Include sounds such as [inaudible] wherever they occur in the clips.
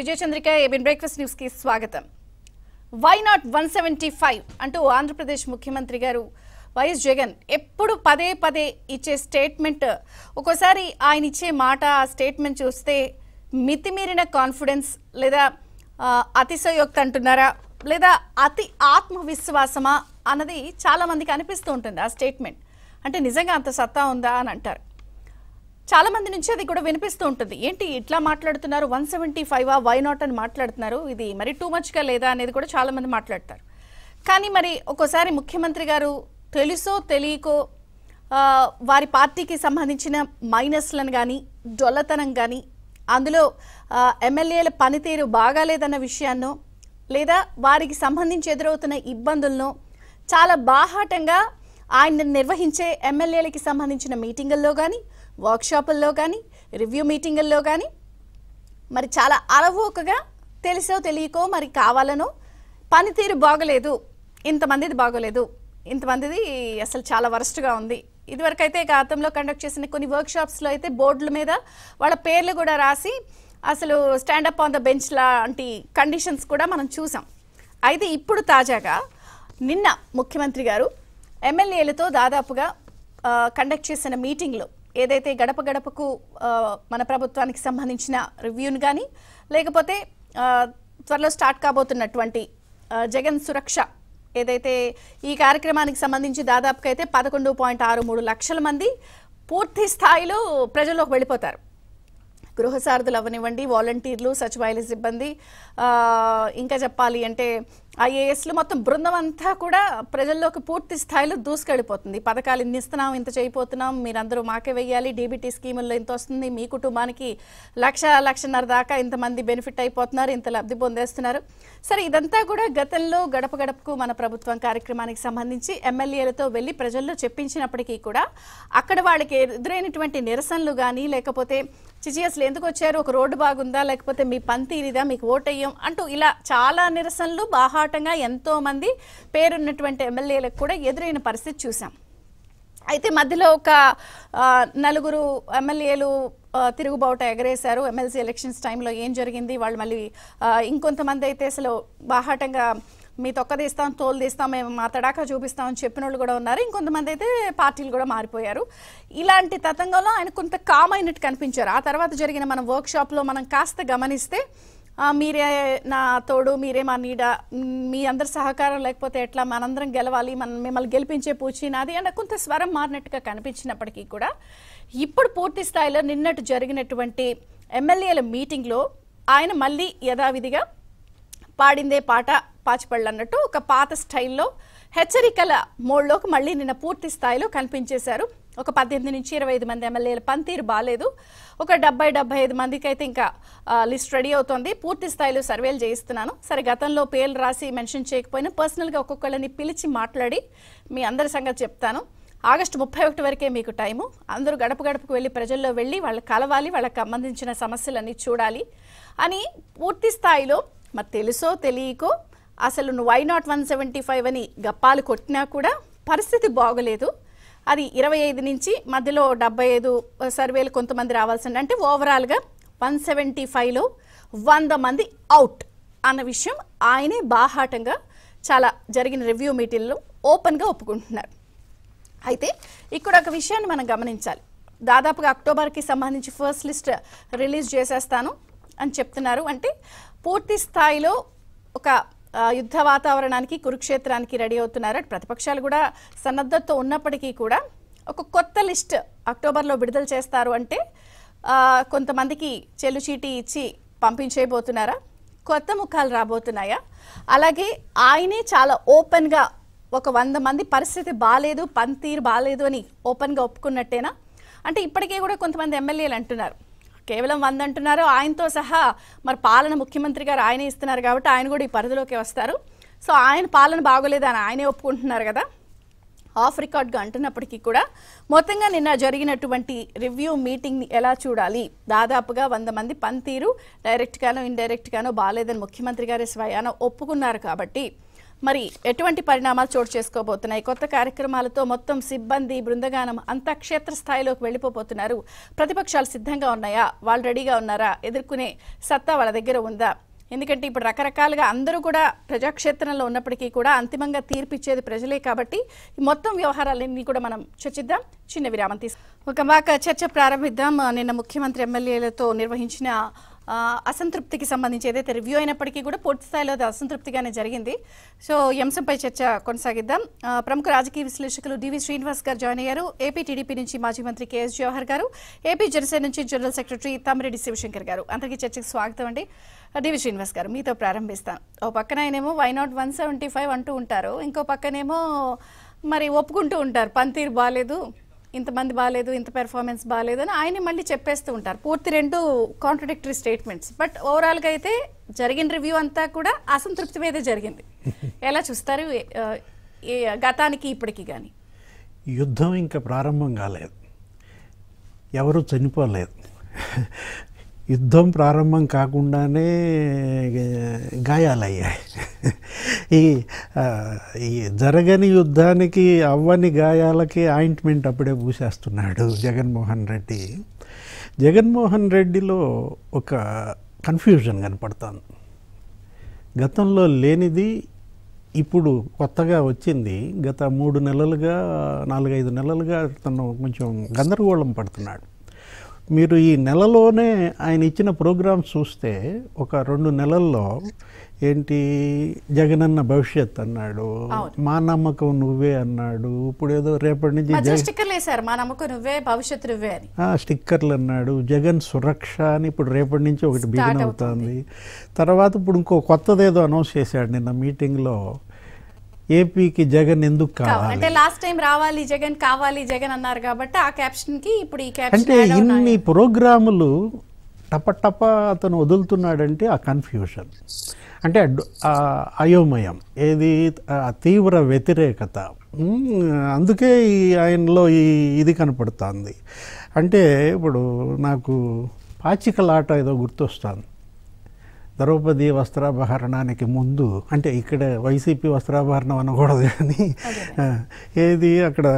Vijayachandrika ABN breakfast news కి స్వాగతం why not one seventy five అంటూ ఆంధ్రప్రదేశ్ ముఖ్యమంత్రి గారు వైఎస్ జగన్ ఎప్పుడు పదే పదే ఇచ్చే స్టేట్మెంట్ ఒక్కోసారి ఆయన ఇచ్చే మాట ఆ స్టేట్మెంట్ చూస్తే మితిమీరిన కాన్ఫిడెన్స్ లేదా అతిశయోక్తి అంటున్నారా లేదా అతి ఆత్మవిశ్వాసమా అన్నది చాలామందికి అనిపిస్తూ ఉంటుంది ఆ స్టేట్మెంట్ అంటే నిజంగా అంత సత్తా ఉందా అని అంటారు చాలా మంది నుంచి అది కూడా వినిపిస్తూ ఉంటుంది ఏంటి ఇట్లా మాట్లాడుతున్నారు వన్ సెవెంటీ ఫైవ్ ఆ వై నాట్ అని మాట్లాడుతున్నారు ఇది మరి టూ మచ్గా లేదా అనేది కూడా చాలా మంది మాట్లాడతారు కానీ మరి ఒక్కోసారి ముఖ్యమంత్రి గారు తెలుసో తెలియకో వారి పార్టీకి సంబంధించిన మైనస్లను కానీ డొల్లతనం కానీ అందులో ఎమ్మెల్యేల పనితీరు బాగాలేదన్న విషయాన్నో లేదా వారికి సంబంధించి ఎదురవుతున్న ఇబ్బందులను చాలా బాహాటంగా ఆయన నిర్వహించే ఎమ్మెల్యేలకి సంబంధించిన మీటింగుల్లో కానీ వర్క్షాపుల్లో కానీ రివ్యూ మీటింగుల్లో కానీ మరి చాలా అలవోకగా తెలిసో తెలియకో మరి కావాలనో పనితీరు బాగలేదు ఇంతమందిది బాగోలేదు ఇంతమందిది అసలు చాలా వరస్ట్గా ఉంది ఇదివరకు అయితే గతంలో కండక్ట్ చేసిన కొన్ని వర్క్షాప్స్లో అయితే బోర్డుల మీద వాళ్ళ పేర్లు కూడా రాసి అసలు స్టాండప్ ఆన్ ద బెంచ్ లాంటి కండిషన్స్ కూడా మనం చూసాం అయితే ఇప్పుడు తాజాగా నిన్న ముఖ్యమంత్రి గారు ఎమ్మెల్యేలతో దాదాపుగా కండక్ట్ చేసిన మీటింగ్లో ఏదైతే గడప గడపకు మన ప్రభుత్వానికి సంబంధించిన రివ్యూను కానీ లేకపోతే త్వరలో స్టార్ట్ కాబోతున్నటువంటి జగన్ సురక్ష ఏదైతే ఈ కార్యక్రమానికి సంబంధించి దాదాపుగా అయితే పదకొండు పాయింట్ ఆరు మూడు లక్షల మంది పూర్తి స్థాయిలో ప్రజల్లోకి వెళ్ళిపోతారు గృహసారథులు అవనివ్వండి వాలంటీర్లు సచివాలయ సిబ్బంది ఇంకా చెప్పాలి అంటే ఐఏఎస్లు మొత్తం బృందం అంతా కూడా ప్రజల్లోకి పూర్తి స్థాయిలో దూసుకెళ్ళిపోతుంది పథకాలు ఇన్ని ఇస్తున్నాం ఇంత చేయబోతున్నాం మీరందరూ మాకే వెయ్యాలి డీబీటీ స్కీముల్లో ఇంత వస్తుంది మీ కుటుంబానికి లక్ష లక్షన్నర దాకా ఇంతమంది బెనిఫిట్ అయిపోతున్నారు ఇంత లబ్ధి పొందేస్తున్నారు సరే ఇదంతా కూడా గతంలో గడప గడపకు మన ప్రభుత్వం కార్యక్రమానికి సంబంధించి ఎమ్మెల్యేలతో వెళ్ళి ప్రజల్లో చెప్పించినప్పటికీ కూడా అక్కడ వాళ్ళకి ఎదురైనటువంటి నిరసనలు కానీ లేకపోతే చిచి అసలు ఎందుకు వచ్చారు ఒక రోడ్డు బాగుందా లేకపోతే మీ తీరిదా మీకు ఓటేయం అంటూ ఇలా చాలా నిరసనలు బాహా ఎంతో ఎంతోమంది పేరున్నటువంటి ఎమ్మెల్యేలకు కూడా ఎదురైన పరిస్థితి చూసాం అయితే మధ్యలో ఒక నలుగురు ఎమ్మెల్యేలు తిరుగుబావుట ఎగరేశారు ఎమ్మెల్సీ ఎలక్షన్స్ టైంలో ఏం జరిగింది వాళ్ళు మళ్ళీ ఇంకొంతమంది అయితే అసలు బాహాటంగా మీ తొక్క తీస్తాం తోలు తీస్తాం మేము మా తడాకా చూపిస్తాం అని చెప్పిన వాళ్ళు కూడా ఉన్నారు ఇంకొంతమంది అయితే పార్టీలు కూడా మారిపోయారు ఇలాంటి తతంగంలో ఆయన కొంత కామ్ అయినట్టు కనిపించారు ఆ తర్వాత జరిగిన మన వర్క్షాప్లో మనం కాస్త గమనిస్తే మీరే నా తోడు మీరే మా నీడ మీ అందరి సహకారం లేకపోతే ఎట్లా మనందరం గెలవాలి మనం మిమ్మల్ని గెలిపించే పూచి నాది అండ్ కొంత స్వరం మారినట్టుగా కనిపించినప్పటికీ కూడా ఇప్పుడు పూర్తి స్థాయిలో నిన్నటి జరిగినటువంటి ఎమ్మెల్యేల మీటింగ్లో ఆయన మళ్ళీ యథావిధిగా పాడిందే పాట పాచిపళ్ళు అన్నట్టు ఒక పాత స్టైల్లో హెచ్చరికల మోడ్లోకి మళ్ళీ నిన్న పూర్తి స్థాయిలో కనిపించేశారు ఒక పద్దెనిమిది నుంచి ఇరవై ఐదు మంది ఎమ్మెల్యేల పనితీరు బాగాలేదు ఒక డెబ్బై డెబ్బై ఐదు మందికి అయితే ఇంకా లిస్ట్ రెడీ అవుతుంది పూర్తి స్థాయిలో సర్వేలు చేయిస్తున్నాను సరే గతంలో పేర్లు రాసి మెన్షన్ చేయకపోయినా పర్సనల్గా ఒక్కొక్కళ్ళని పిలిచి మాట్లాడి మీ అందరి సంగతి చెప్తాను ఆగస్టు ముప్పై ఒకటి వరకే మీకు టైము అందరూ గడప గడపకు వెళ్ళి ప్రజల్లో వెళ్ళి వాళ్ళు కలవాలి వాళ్ళకి సంబంధించిన సమస్యలన్నీ చూడాలి అని పూర్తి స్థాయిలో మరి తెలుసో తెలియకో అసలు నువ్వు why not one seventy five అని గప్పాలు కొట్టినా కూడా పరిస్థితి బాగోలేదు అది ఇరవై ఐదు నుంచి మధ్యలో డెబ్బై ఐదు సర్వేలు కొంతమంది రావాల్సింది అంటే ఓవరాల్గా వన్ సెవెంటీ ఫైవ్లో వంద మంది అవుట్ అన్న విషయం ఆయనే బాహాటంగా చాలా జరిగిన రివ్యూ మీటింగ్లో ఓపెన్గా ఒప్పుకుంటున్నారు అయితే ఇక్కడ ఒక విషయాన్ని మనం గమనించాలి దాదాపుగా అక్టోబర్కి సంబంధించి ఫస్ట్ లిస్ట్ రిలీజ్ చేసేస్తాను అని చెప్తున్నారు అంటే పూర్తి స్థాయిలో ఒక యుద్ధ వాతావరణానికి కురుక్షేత్రానికి రెడీ అవుతున్నారు ప్రతిపక్షాలు కూడా సన్నద్ధతో ఉన్నప్పటికీ కూడా ఒక కొత్త లిస్ట్ అక్టోబర్లో విడుదల చేస్తారు అంటే కొంతమందికి చెల్లుచీటీ ఇచ్చి పంపించేయబోతున్నారా కొత్త ముఖాలు రాబోతున్నాయా అలాగే ఆయనే చాలా ఓపెన్గా ఒక వంద మంది పరిస్థితి బాగాలేదు పనితీరు బాగాలేదు అని ఓపెన్గా ఒప్పుకున్నట్టేనా అంటే ఇప్పటికే కూడా కొంతమంది ఎమ్మెల్యేలు అంటున్నారు కేవలం వంద అంటున్నారు ఆయనతో సహా మరి పాలన ముఖ్యమంత్రి గారు ఆయనే ఇస్తున్నారు కాబట్టి ఆయన కూడా ఈ పరిధిలోకి వస్తారు సో ఆయన పాలన బాగోలేదని ఆయనే ఒప్పుకుంటున్నారు కదా ఆఫ్ రికార్డ్గా అంటున్నప్పటికీ కూడా మొత్తంగా నిన్న జరిగినటువంటి రివ్యూ మీటింగ్ని ఎలా చూడాలి దాదాపుగా వంద మంది పనితీరు డైరెక్ట్గానో ఇండైరెక్ట్గానో బాగాలేదని ముఖ్యమంత్రి గారి స్వయాన ఒప్పుకున్నారు కాబట్టి మరి ఎటువంటి పరిణామాలు చోటు చేసుకోబోతున్నాయి కొత్త కార్యక్రమాలతో మొత్తం సిబ్బంది బృందగానం అంతా క్షేత్రస్థాయిలోకి వెళ్లిపోతున్నారు ప్రతిపక్షాలు సిద్ధంగా ఉన్నాయా వాళ్ళు రెడీగా ఉన్నారా ఎదుర్కొనే సత్తా వాళ్ళ దగ్గర ఉందా ఎందుకంటే ఇప్పుడు రకరకాలుగా అందరూ కూడా ప్రజాక్షేత్రంలో ఉన్నప్పటికీ కూడా అంతిమంగా తీర్పిచ్చేది ప్రజలే కాబట్టి మొత్తం వ్యవహారాలన్నీ కూడా మనం చర్చిద్దాం చిన్న విరామం తీసుకు ఒక మాక చర్చ ప్రారంభిద్దాం నిన్న ముఖ్యమంత్రి ఎమ్మెల్యేలతో నిర్వహించిన అసంతృప్తికి సంబంధించి ఏదైతే రివ్యూ అయినప్పటికీ కూడా పూర్తి స్థాయిలో అది అసంతృప్తిగానే జరిగింది సో అంశంపై చర్చ కొనసాగిద్దాం ప్రముఖ రాజకీయ విశ్లేషకులు డివి శ్రీనివాస్ గారు జాయిన్ అయ్యారు ఏపీ టీడీపీ నుంచి మాజీ మంత్రి కేఎస్ జవహర్ గారు ఏపీ జనసేన నుంచి జనరల్ సెక్రటరీ తమ్మిరెడ్డి శివశంకర్ గారు అందరికీ చర్చకు స్వాగతం అండి డివి శ్రీనివాస్ గారు మీతో ప్రారంభిస్తాను ఓ పక్కన ఆయనేమో why not one seventy five అంటూ ఉంటారు ఇంకో పక్కనేమో మరి ఒప్పుకుంటూ ఉంటారు పంతీరు బాగాలేదు ఇంతమంది బాగాలేదు ఇంత పెర్ఫార్మెన్స్ బాగాలేదు అని ఆయన మళ్ళీ చెప్పేస్తూ ఉంటారు పూర్తి రెండు కాంట్రడిక్టరీ స్టేట్మెంట్స్ బట్ ఓవరాల్గా అయితే జరిగిన రివ్యూ అంతా కూడా అసంతృప్తి మీదే జరిగింది [laughs] ఎలా చూస్తారు గతానికి ఇప్పటికి కానీ యుద్ధం ఇంకా ప్రారంభం కాలేదు ఎవరు చనిపోలేదు యుద్ధం ప్రారంభం కాకుండానే గాయాలయ్యాయి ఈ ఈ జరగని యుద్ధానికి అవ్వని గాయాలకి ఆయింట్మెంట్ అప్పుడే పూసేస్తున్నాడు జగన్మోహన్ రెడ్డి జగన్మోహన్ రెడ్డిలో ఒక కన్ఫ్యూజన్ కనపడుతుంది గతంలో లేనిది ఇప్పుడు కొత్తగా వచ్చింది గత మూడు నెలలుగా నాలుగైదు నెలలుగా తను కొంచెం గందరగోళం పడుతున్నాడు మీరు ఈ నెలలోనే ఆయన ఇచ్చిన ప్రోగ్రామ్ చూస్తే ఒక రెండు నెలల్లో ఏంటి జగనన్న భవిష్యత్ అన్నాడు మా నమ్మకం నువ్వే అన్నాడు ఇప్పుడు ఏదో రేపటి నుంచి స్టిక్కర్లు వేశారు మా నమ్మకం నువ్వే భవిష్యత్ నువ్వే స్టిక్కర్లు అన్నాడు జగన్ సురక్ష అని ఇప్పుడు రేపటి నుంచి ఒకటి బిగిన్ అవుతుంది తర్వాత ఇప్పుడు ఇంకో కొత్తది ఏదో అనౌన్స్ చేశాడు నిన్న మీటింగ్లో ఏపీకి జగన్ ఎందుకు కావాలి అంటే లాస్ట్ టైం రావాలి జగన్ కావాలి జగన్ అన్నారు కాబట్టి ఆ క్యాప్షన్ కి ఇప్పుడు ఈ క్యాప్షన్ అంటే ఇన్ని ప్రోగ్రాములు టపటప అతను వదులుతున్నాడంటే ఆ కన్ఫ్యూషన్ అంటే అయోమయం ఏది తీవ్ర వ్యతిరేకత అందుకే ఈ ఆయనలో ఈ ఇది కనపడుతుంది అంటే ఇప్పుడు నాకు పాచికలాట ఏదో గుర్తొస్తుంది ద్రౌపది వస్త్రాభరణానికి ముందు అంటే ఇక్కడ వైసీపీ వస్త్రాభరణం అనకూడదు కానీ ఏది అక్కడ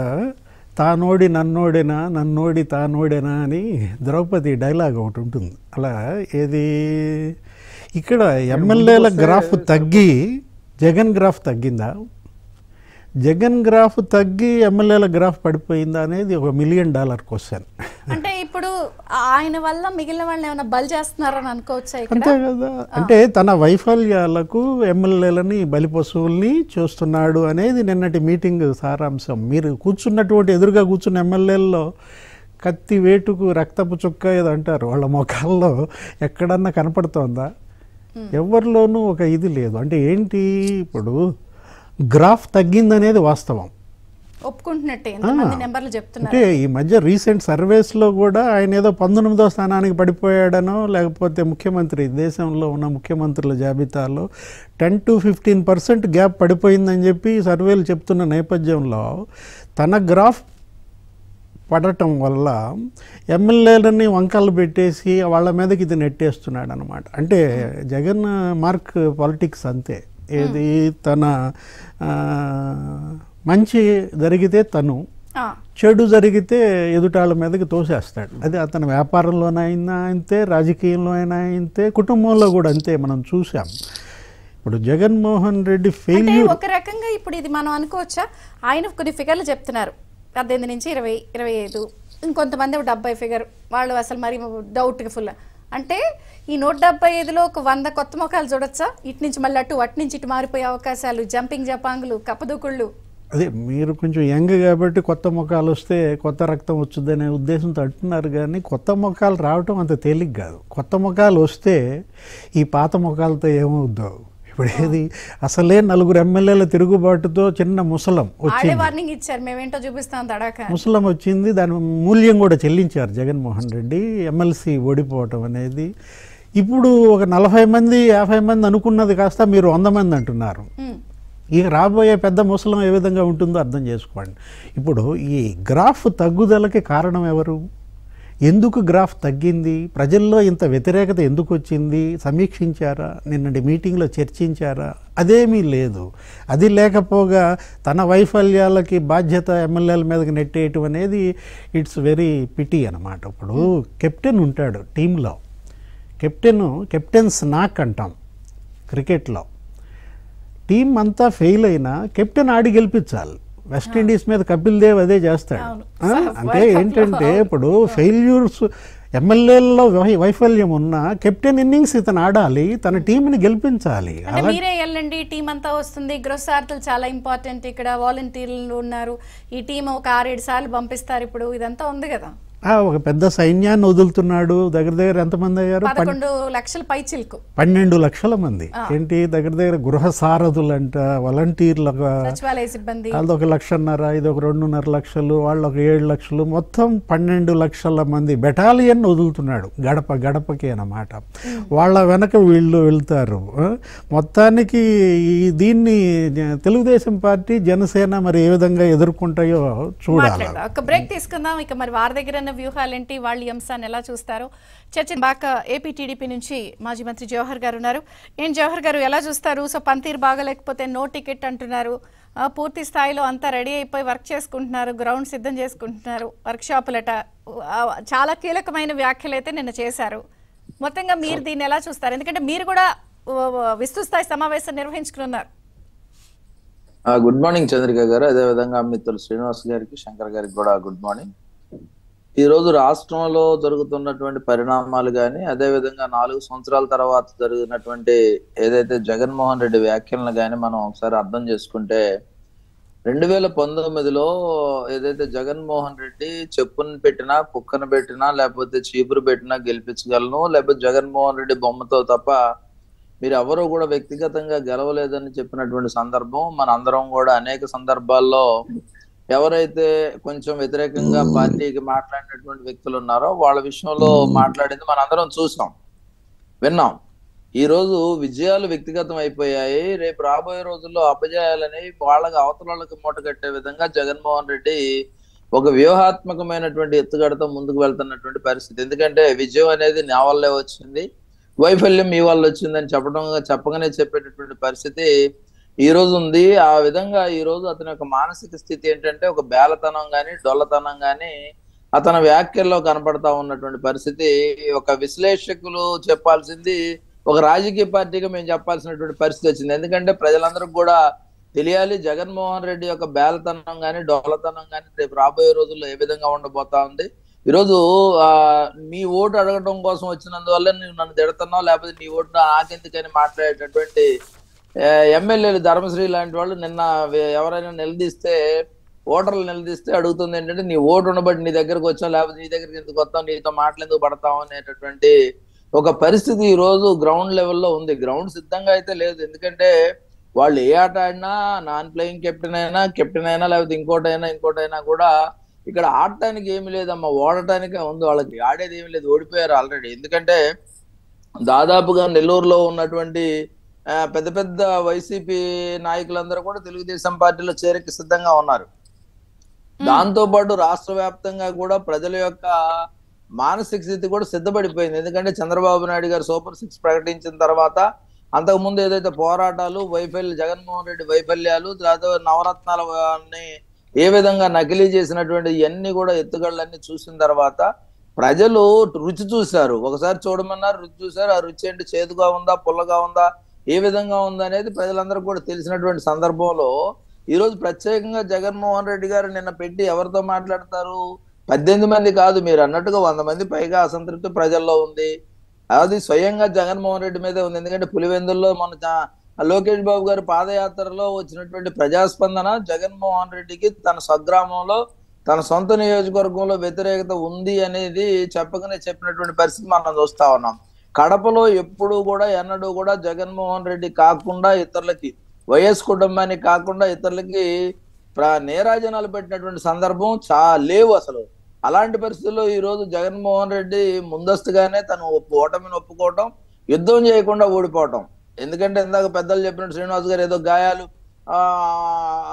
తానోడి నన్నోడినా నన్నోడి తానోడినా అని ద్రౌపది డైలాగ్ ఒకటి ఉంటుంది అలా ఏది ఇక్కడ ఎమ్మెల్యేల గ్రాఫ్ తగ్గి జగన్ గ్రాఫ్ తగ్గిందా జగన్ గ్రాఫ్ తగ్గి ఎమ్మెల్యేల గ్రాఫ్ పడిపోయిందా అనేది ఒక మిలియన్ డాలర్ క్వశ్చన్ అంటే ఇప్పుడు ఆయన వల్ల మిగిలిన వాళ్ళు ఏమైనా బలి చేస్తున్నారని అనుకోవచ్చు అంతే కదా అంటే తన వైఫల్యాలకు ఎమ్మెల్యేలని బలి పశువుల్ని చూస్తున్నాడు అనేది నిన్నటి మీటింగ్ సారాంశం మీరు కూర్చున్నటువంటి ఎదురుగా కూర్చున్న ఎమ్మెల్యేల్లో కత్తి వేటుకు రక్తపు చుక్క ఏదో అంటారు వాళ్ళ ముఖాల్లో ఎక్కడన్నా కనపడుతోందా ఎవరిలోనూ ఒక ఇది లేదు అంటే ఏంటి ఇప్పుడు గ్రాఫ్ తగ్గిందనేది వాస్తవం ఒప్పుకుంటున్నట్టే అంటే ఈ మధ్య రీసెంట్ సర్వేస్లో కూడా ఆయన ఏదో పంతొమ్మిదో స్థానానికి పడిపోయాడనో లేకపోతే ముఖ్యమంత్రి దేశంలో ఉన్న ముఖ్యమంత్రుల జాబితాలో ten to fifteen percent gap పడిపోయిందని చెప్పి సర్వేలు చెప్తున్న నేపథ్యంలో తన గ్రాఫ్ పడటం వల్ల ఎమ్మెల్యేలని వంకలు పెట్టేసి వాళ్ళ మీదకి ఇది నెట్టేస్తున్నాడు అనమాట అంటే జగన్ మార్క్ పాలిటిక్స్ అంతే ఏది తన మంచి జరిగితే తను చెడు జరిగితే ఎదుటాళ్ళ మీదకి తోసేస్తాడు అది అతని వ్యాపారంలోనైనా అంతే రాజకీయంలో అయినా అంతే కుటుంబంలో కూడా అంతే మనం చూసాం ఇప్పుడు జగన్మోహన్ రెడ్డి ఫెయిల్యూర్ ఒక రకంగా ఇప్పుడు ఇది మనం అనుకోవచ్చా ఆయన కొన్ని ఫిగర్లు చెప్తున్నారు పద్దెనిమిది నుంచి ఇరవై ఇరవై ఐదు ఇంకొంతమంది డెబ్బై ఫిగర్ వాళ్ళు అసలు మరి ఫుల్ అంటే ఈ నూట డెబ్బై ఐదులో ఒక వంద కొత్త ముఖాలు చూడొచ్చా ఇటు నుంచి మళ్ళీ అటు అటు నుంచి ఇటు మారిపోయే అవకాశాలు జంపింగ్ జపాంగులు కప్పదూకుళ్ళు అదే మీరు కొంచెం యంగ్ కాబట్టి కొత్త ముఖాలు వస్తే కొత్త రక్తం అనే ఉద్దేశంతో అంటున్నారు కానీ కొత్త ముఖాలు రావటం అంత తేలిక కాదు కొత్త ముఖాలు వస్తే ఈ పాత ముఖాలతో ఏమవుద్దావు ఇప్పుడేది అసలే నలుగురు ఎమ్మెల్యేల తిరుగుబాటుతో చిన్న ముసలం వచ్చింది వార్నింగ్ ఇచ్చారు మేమేంటో చూపిస్తాం తడక ముసలం వచ్చింది దాని మూల్యం కూడా చెల్లించారు జగన్మోహన్ రెడ్డి ఎమ్మెల్సీ ఓడిపోవటం అనేది ఇప్పుడు ఒక నలభై మంది యాభై మంది అనుకున్నది కాస్త మీరు వంద మంది అంటున్నారు ఈ రాబోయే పెద్ద ముసలం ఏ విధంగా ఉంటుందో అర్థం చేసుకోండి ఇప్పుడు ఈ గ్రాఫ్ తగ్గుదలకి కారణం ఎవరు ఎందుకు గ్రాఫ్ తగ్గింది ప్రజల్లో ఇంత వ్యతిరేకత ఎందుకు వచ్చింది సమీక్షించారా నిన్నటి మీటింగ్లో చర్చించారా అదేమీ లేదు అది లేకపోగా తన వైఫల్యాలకి బాధ్యత ఎమ్మెల్యేల మీదకి నెట్టేయటం అనేది ఇట్స్ వెరీ పిటి అనమాట ఇప్పుడు కెప్టెన్ ఉంటాడు టీంలో కెప్టెన్ కెప్టెన్స్ నాక్ అంటాం క్రికెట్లో టీం అంతా ఫెయిల్ అయినా కెప్టెన్ ఆడి గెలిపించాలి వెస్టిండీస్ మీద కపిల్ దేవ్ అదే చేస్తాడు అంటే ఏంటంటే ఇప్పుడు ఫెయిల్యూర్స్ ఎమ్మెల్యేల్లో వైఫల్యం ఉన్న కెప్టెన్ ఇన్నింగ్స్ ఇతను ఆడాలి తన టీంని గెలిపించాలి మీరే వెళ్ళండి టీం అంతా వస్తుంది గృహసార్థులు చాలా ఇంపార్టెంట్ ఇక్కడ వాలంటీర్లు ఉన్నారు ఈ టీం ఒక ఆరేడు సార్లు పంపిస్తారు ఇప్పుడు ఇదంతా ఉంది కదా ఒక పెద్ద సైన్యాన్ని వదులుతున్నాడు దగ్గర దగ్గర ఎంతమంది అయ్యారు లక్షల చిలుకు పన్నెండు లక్షల మంది ఏంటి దగ్గర దగ్గర గృహ సారథులంట వాలంటీర్లుగా వాళ్ళు ఒక లక్షన్నర ఇది ఒక రెండున్నర లక్షలు వాళ్ళు ఒక ఏడు లక్షలు మొత్తం పన్నెండు లక్షల మంది బెటాలియన్ వదులుతున్నాడు గడప గడపకి అన్నమాట వాళ్ళ వెనక వీళ్ళు వెళ్తారు మొత్తానికి ఈ దీన్ని తెలుగుదేశం పార్టీ జనసేన మరి ఏ విధంగా ఎదుర్కొంటాయో చూడాలి ఒక బ్రేక్ తీసుకుందాం ఇక మరి వారి దగ్గర వ్యూహాలేంటి వాళ్ళు ఈ అంశాన్ని ఎలా చూస్తారు చర్చ బాక ఏపీ టీడీపీ నుంచి మాజీ మంత్రి జవహర్ గారు ఉన్నారు ఏం జవహర్ గారు ఎలా చూస్తారు సో పంతీరు బాగలేకపోతే నో టికెట్ అంటున్నారు పూర్తి స్థాయిలో అంతా రెడీ అయిపోయి వర్క్ చేసుకుంటున్నారు గ్రౌండ్ సిద్ధం చేసుకుంటున్నారు వర్క్ షాపులట చాలా కీలకమైన వ్యాఖ్యలు అయితే నిన్న చేశారు మొత్తంగా మీరు దీన్ని ఎలా చూస్తారు ఎందుకంటే మీరు కూడా విస్తృస్థాయి సమావేశం నిర్వహించుకున్నారు గుడ్ మార్నింగ్ చంద్రిక గారు అదేవిధంగా మిత్రులు శ్రీనివాస్ గారికి శంకర్ గారికి కూడా గుడ్ మార్నింగ్ ఈరోజు రాష్ట్రంలో జరుగుతున్నటువంటి పరిణామాలు కానీ అదేవిధంగా నాలుగు సంవత్సరాల తర్వాత జరిగినటువంటి ఏదైతే జగన్మోహన్ రెడ్డి వ్యాఖ్యలను కానీ మనం ఒకసారి అర్థం చేసుకుంటే రెండు వేల పంతొమ్మిదిలో ఏదైతే జగన్మోహన్ రెడ్డి చెప్పును పెట్టినా కుక్కను పెట్టినా లేకపోతే చీపురు పెట్టినా గెలిపించగలను లేకపోతే జగన్మోహన్ రెడ్డి బొమ్మతో తప్ప మీరు ఎవరూ కూడా వ్యక్తిగతంగా గెలవలేదని చెప్పినటువంటి సందర్భం మన అందరం కూడా అనేక సందర్భాల్లో ఎవరైతే కొంచెం వ్యతిరేకంగా పార్టీకి మాట్లాడినటువంటి వ్యక్తులు ఉన్నారో వాళ్ళ విషయంలో మాట్లాడింది అందరం చూసాం విన్నాం ఈ రోజు విజయాలు వ్యక్తిగతం అయిపోయాయి రేపు రాబోయే రోజుల్లో అపజయాలని వాళ్ళకి అవతలకి మూట కట్టే విధంగా జగన్మోహన్ రెడ్డి ఒక వ్యూహాత్మకమైనటువంటి ఎత్తుగడతో ముందుకు వెళ్తున్నటువంటి పరిస్థితి ఎందుకంటే విజయం అనేది నా వల్లే వచ్చింది వైఫల్యం మీ వల్ల వచ్చిందని చెప్పడం చెప్పగానే చెప్పేటటువంటి పరిస్థితి ఈ రోజు ఉంది ఆ విధంగా ఈ రోజు అతని యొక్క మానసిక స్థితి ఏంటంటే ఒక బేలతనం కానీ డొల్లతనం కానీ అతని వ్యాఖ్యల్లో కనపడతా ఉన్నటువంటి పరిస్థితి ఒక విశ్లేషకులు చెప్పాల్సింది ఒక రాజకీయ పార్టీగా మేము చెప్పాల్సినటువంటి పరిస్థితి వచ్చింది ఎందుకంటే ప్రజలందరికీ కూడా తెలియాలి జగన్మోహన్ రెడ్డి యొక్క బేలతనం గాని డొల్లతనం గాని రేపు రాబోయే రోజుల్లో ఏ విధంగా ఉండబోతా ఉంది ఈరోజు మీ ఓటు అడగడం కోసం వచ్చినందువల్ల నువ్వు నన్ను తిడుతున్నావు లేకపోతే నీ ఓటు నాకెందుకని మాట్లాడేటటువంటి ఎమ్మెల్యేలు ధర్మశ్రీ లాంటి వాళ్ళు నిన్న ఎవరైనా నిలదీస్తే ఓటర్లు నిలదీస్తే అడుగుతుంది ఏంటంటే నీ ఓటు ఉండబట్టి నీ దగ్గరకు వచ్చావు లేకపోతే నీ దగ్గరికి ఎందుకు వస్తావు నీతో మాటలు ఎందుకు పడతావు అనేటటువంటి ఒక పరిస్థితి ఈ రోజు గ్రౌండ్ లెవెల్లో ఉంది గ్రౌండ్ సిద్ధంగా అయితే లేదు ఎందుకంటే వాళ్ళు ఏ ఆట ఆడినా నాన్ ప్లేయింగ్ కెప్టెన్ అయినా కెప్టెన్ అయినా లేకపోతే ఇంకోటైనా ఇంకోటైనా కూడా ఇక్కడ ఆడటానికి ఏమి లేదమ్మా ఓడటానికే ఉంది వాళ్ళకి ఆడేది ఏమి లేదు ఓడిపోయారు ఆల్రెడీ ఎందుకంటే దాదాపుగా నెల్లూరులో ఉన్నటువంటి పెద్ద పెద్ద వైసీపీ నాయకులందరూ కూడా తెలుగుదేశం పార్టీలో చేరికి సిద్ధంగా ఉన్నారు దాంతో పాటు రాష్ట్ర వ్యాప్తంగా కూడా ప్రజల యొక్క మానసిక స్థితి కూడా సిద్ధపడిపోయింది ఎందుకంటే చంద్రబాబు నాయుడు గారు సూపర్ సిక్స్ ప్రకటించిన తర్వాత అంతకుముందు ఏదైతే పోరాటాలు వైఫల్య జగన్మోహన్ రెడ్డి వైఫల్యాలు తర్వాత నవరత్నాలని ఏ విధంగా నకిలీ చేసినటువంటి ఇవన్నీ కూడా ఎత్తుగడలన్నీ చూసిన తర్వాత ప్రజలు రుచి చూశారు ఒకసారి చూడమన్నారు రుచి చూశారు ఆ రుచి ఏంటి చేదుగా ఉందా పుల్లగా ఉందా ఏ విధంగా ఉందనేది ప్రజలందరూ కూడా తెలిసినటువంటి సందర్భంలో ఈరోజు ప్రత్యేకంగా జగన్మోహన్ రెడ్డి గారు నిన్న పెట్టి ఎవరితో మాట్లాడతారు పద్దెనిమిది మంది కాదు మీరు అన్నట్టుగా వంద మంది పైగా అసంతృప్తి ప్రజల్లో ఉంది అది స్వయంగా జగన్మోహన్ రెడ్డి మీదే ఉంది ఎందుకంటే పులివెందుల్లో మన లోకేష్ బాబు గారు పాదయాత్రలో వచ్చినటువంటి ప్రజాస్పందన జగన్మోహన్ రెడ్డికి తన స్వగ్రామంలో తన సొంత నియోజకవర్గంలో వ్యతిరేకత ఉంది అనేది చెప్పకనే చెప్పినటువంటి పరిస్థితి మనం చూస్తా ఉన్నాం కడపలో ఎప్పుడు కూడా ఎన్నడూ కూడా జగన్మోహన్ రెడ్డి కాకుండా ఇతరులకి వైఎస్ కుటుంబానికి కాకుండా ఇతరులకి నేరాజనాలు పెట్టినటువంటి సందర్భం చా లేవు అసలు అలాంటి పరిస్థితుల్లో ఈరోజు జగన్మోహన్ రెడ్డి ముందస్తుగానే తను ఒప్పు ఓటమిని ఒప్పుకోవటం యుద్ధం చేయకుండా ఓడిపోవటం ఎందుకంటే ఇందాక పెద్దలు చెప్పినట్టు శ్రీనివాస్ గారు ఏదో గాయాలు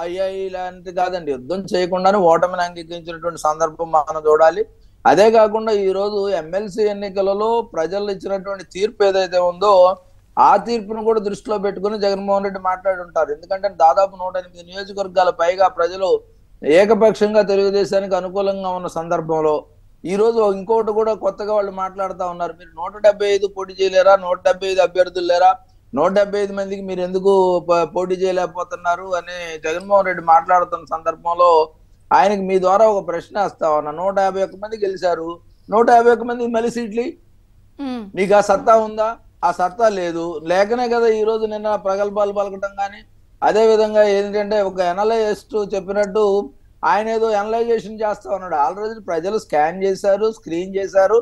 అయ్యాయి లాంటి కాదండి యుద్ధం చేయకుండానే ఓటమిని అంగీకరించినటువంటి సందర్భం మనం చూడాలి అదే కాకుండా ఈరోజు ఎమ్మెల్సీ ఎన్నికలలో ప్రజలు ఇచ్చినటువంటి తీర్పు ఏదైతే ఉందో ఆ తీర్పును కూడా దృష్టిలో పెట్టుకుని జగన్మోహన్ రెడ్డి మాట్లాడి ఉంటారు ఎందుకంటే దాదాపు నూట ఎనిమిది నియోజకవర్గాల పైగా ప్రజలు ఏకపక్షంగా తెలుగుదేశానికి అనుకూలంగా ఉన్న సందర్భంలో ఈ రోజు ఇంకోటి కూడా కొత్తగా వాళ్ళు మాట్లాడుతూ ఉన్నారు మీరు నూట డెబ్బై ఐదు పోటీ చేయలేరా నూట డెబ్బై ఐదు అభ్యర్థులు లేరా నూట డెబ్బై ఐదు మందికి మీరు ఎందుకు పోటీ చేయలేకపోతున్నారు అని జగన్మోహన్ రెడ్డి మాట్లాడుతున్న సందర్భంలో ఆయనకి మీ ద్వారా ఒక ప్రశ్న వస్తా ఉన్నా నూట యాభై ఒక్క మంది గెలిచారు నూట యాభై ఒక్క మంది మళ్ళీ సీట్లు నీకు ఆ సత్తా ఉందా ఆ సత్తా లేదు లేకనే కదా ఈ రోజు నిన్న ప్రగల్భాలు పలకటం కానీ అదే విధంగా ఏంటంటే ఒక ఎనలైజిస్ట్ చెప్పినట్టు ఆయన ఏదో ఎనలైజేషన్ చేస్తా ఉన్నాడు ఆల్రెడీ ప్రజలు స్కాన్ చేశారు స్క్రీన్ చేశారు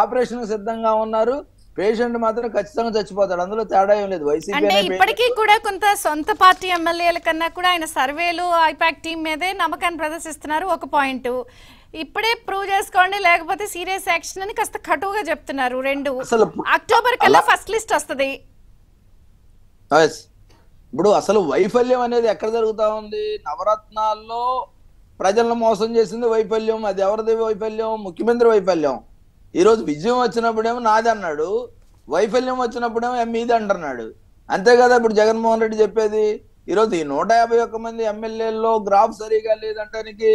ఆపరేషన్ సిద్ధంగా ఉన్నారు పేషెంట్ మాత్రం ఖచ్చితంగా చచ్చిపోతాడు అందులో తేడా ఏం లేదు వైసీపీ ఇప్పటికీ కూడా కొంత సొంత పార్టీ ఎమ్మెల్యేల కన్నా కూడా ఆయన సర్వేలు ఐపాక్ టీం మీదే నమ్మకాన్ని ప్రదర్శిస్తున్నారు ఒక పాయింట్ ఇప్పుడే ప్రూవ్ చేసుకోండి లేకపోతే సీరియస్ యాక్షన్ అని కాస్త కటువుగా చెప్తున్నారు రెండు అక్టోబర్ కల్లా ఫస్ట్ లిస్ట్ వస్తుంది ఇప్పుడు అసలు వైఫల్యం అనేది ఎక్కడ జరుగుతా ఉంది నవరత్నాల్లో ప్రజలను మోసం చేసింది వైఫల్యం అది ఎవరిది వైఫల్యం ముఖ్యమంత్రి వైఫల్యం ఈరోజు విజయం వచ్చినప్పుడేమో నాది అన్నాడు వైఫల్యం వచ్చినప్పుడేమో మీది అంటున్నాడు అంతే కదా ఇప్పుడు జగన్మోహన్ రెడ్డి చెప్పేది ఈరోజు ఈ నూట యాభై ఒక్క మంది ఎమ్మెల్యేల్లో గ్రాఫ్ సరిగా లేదంటానికి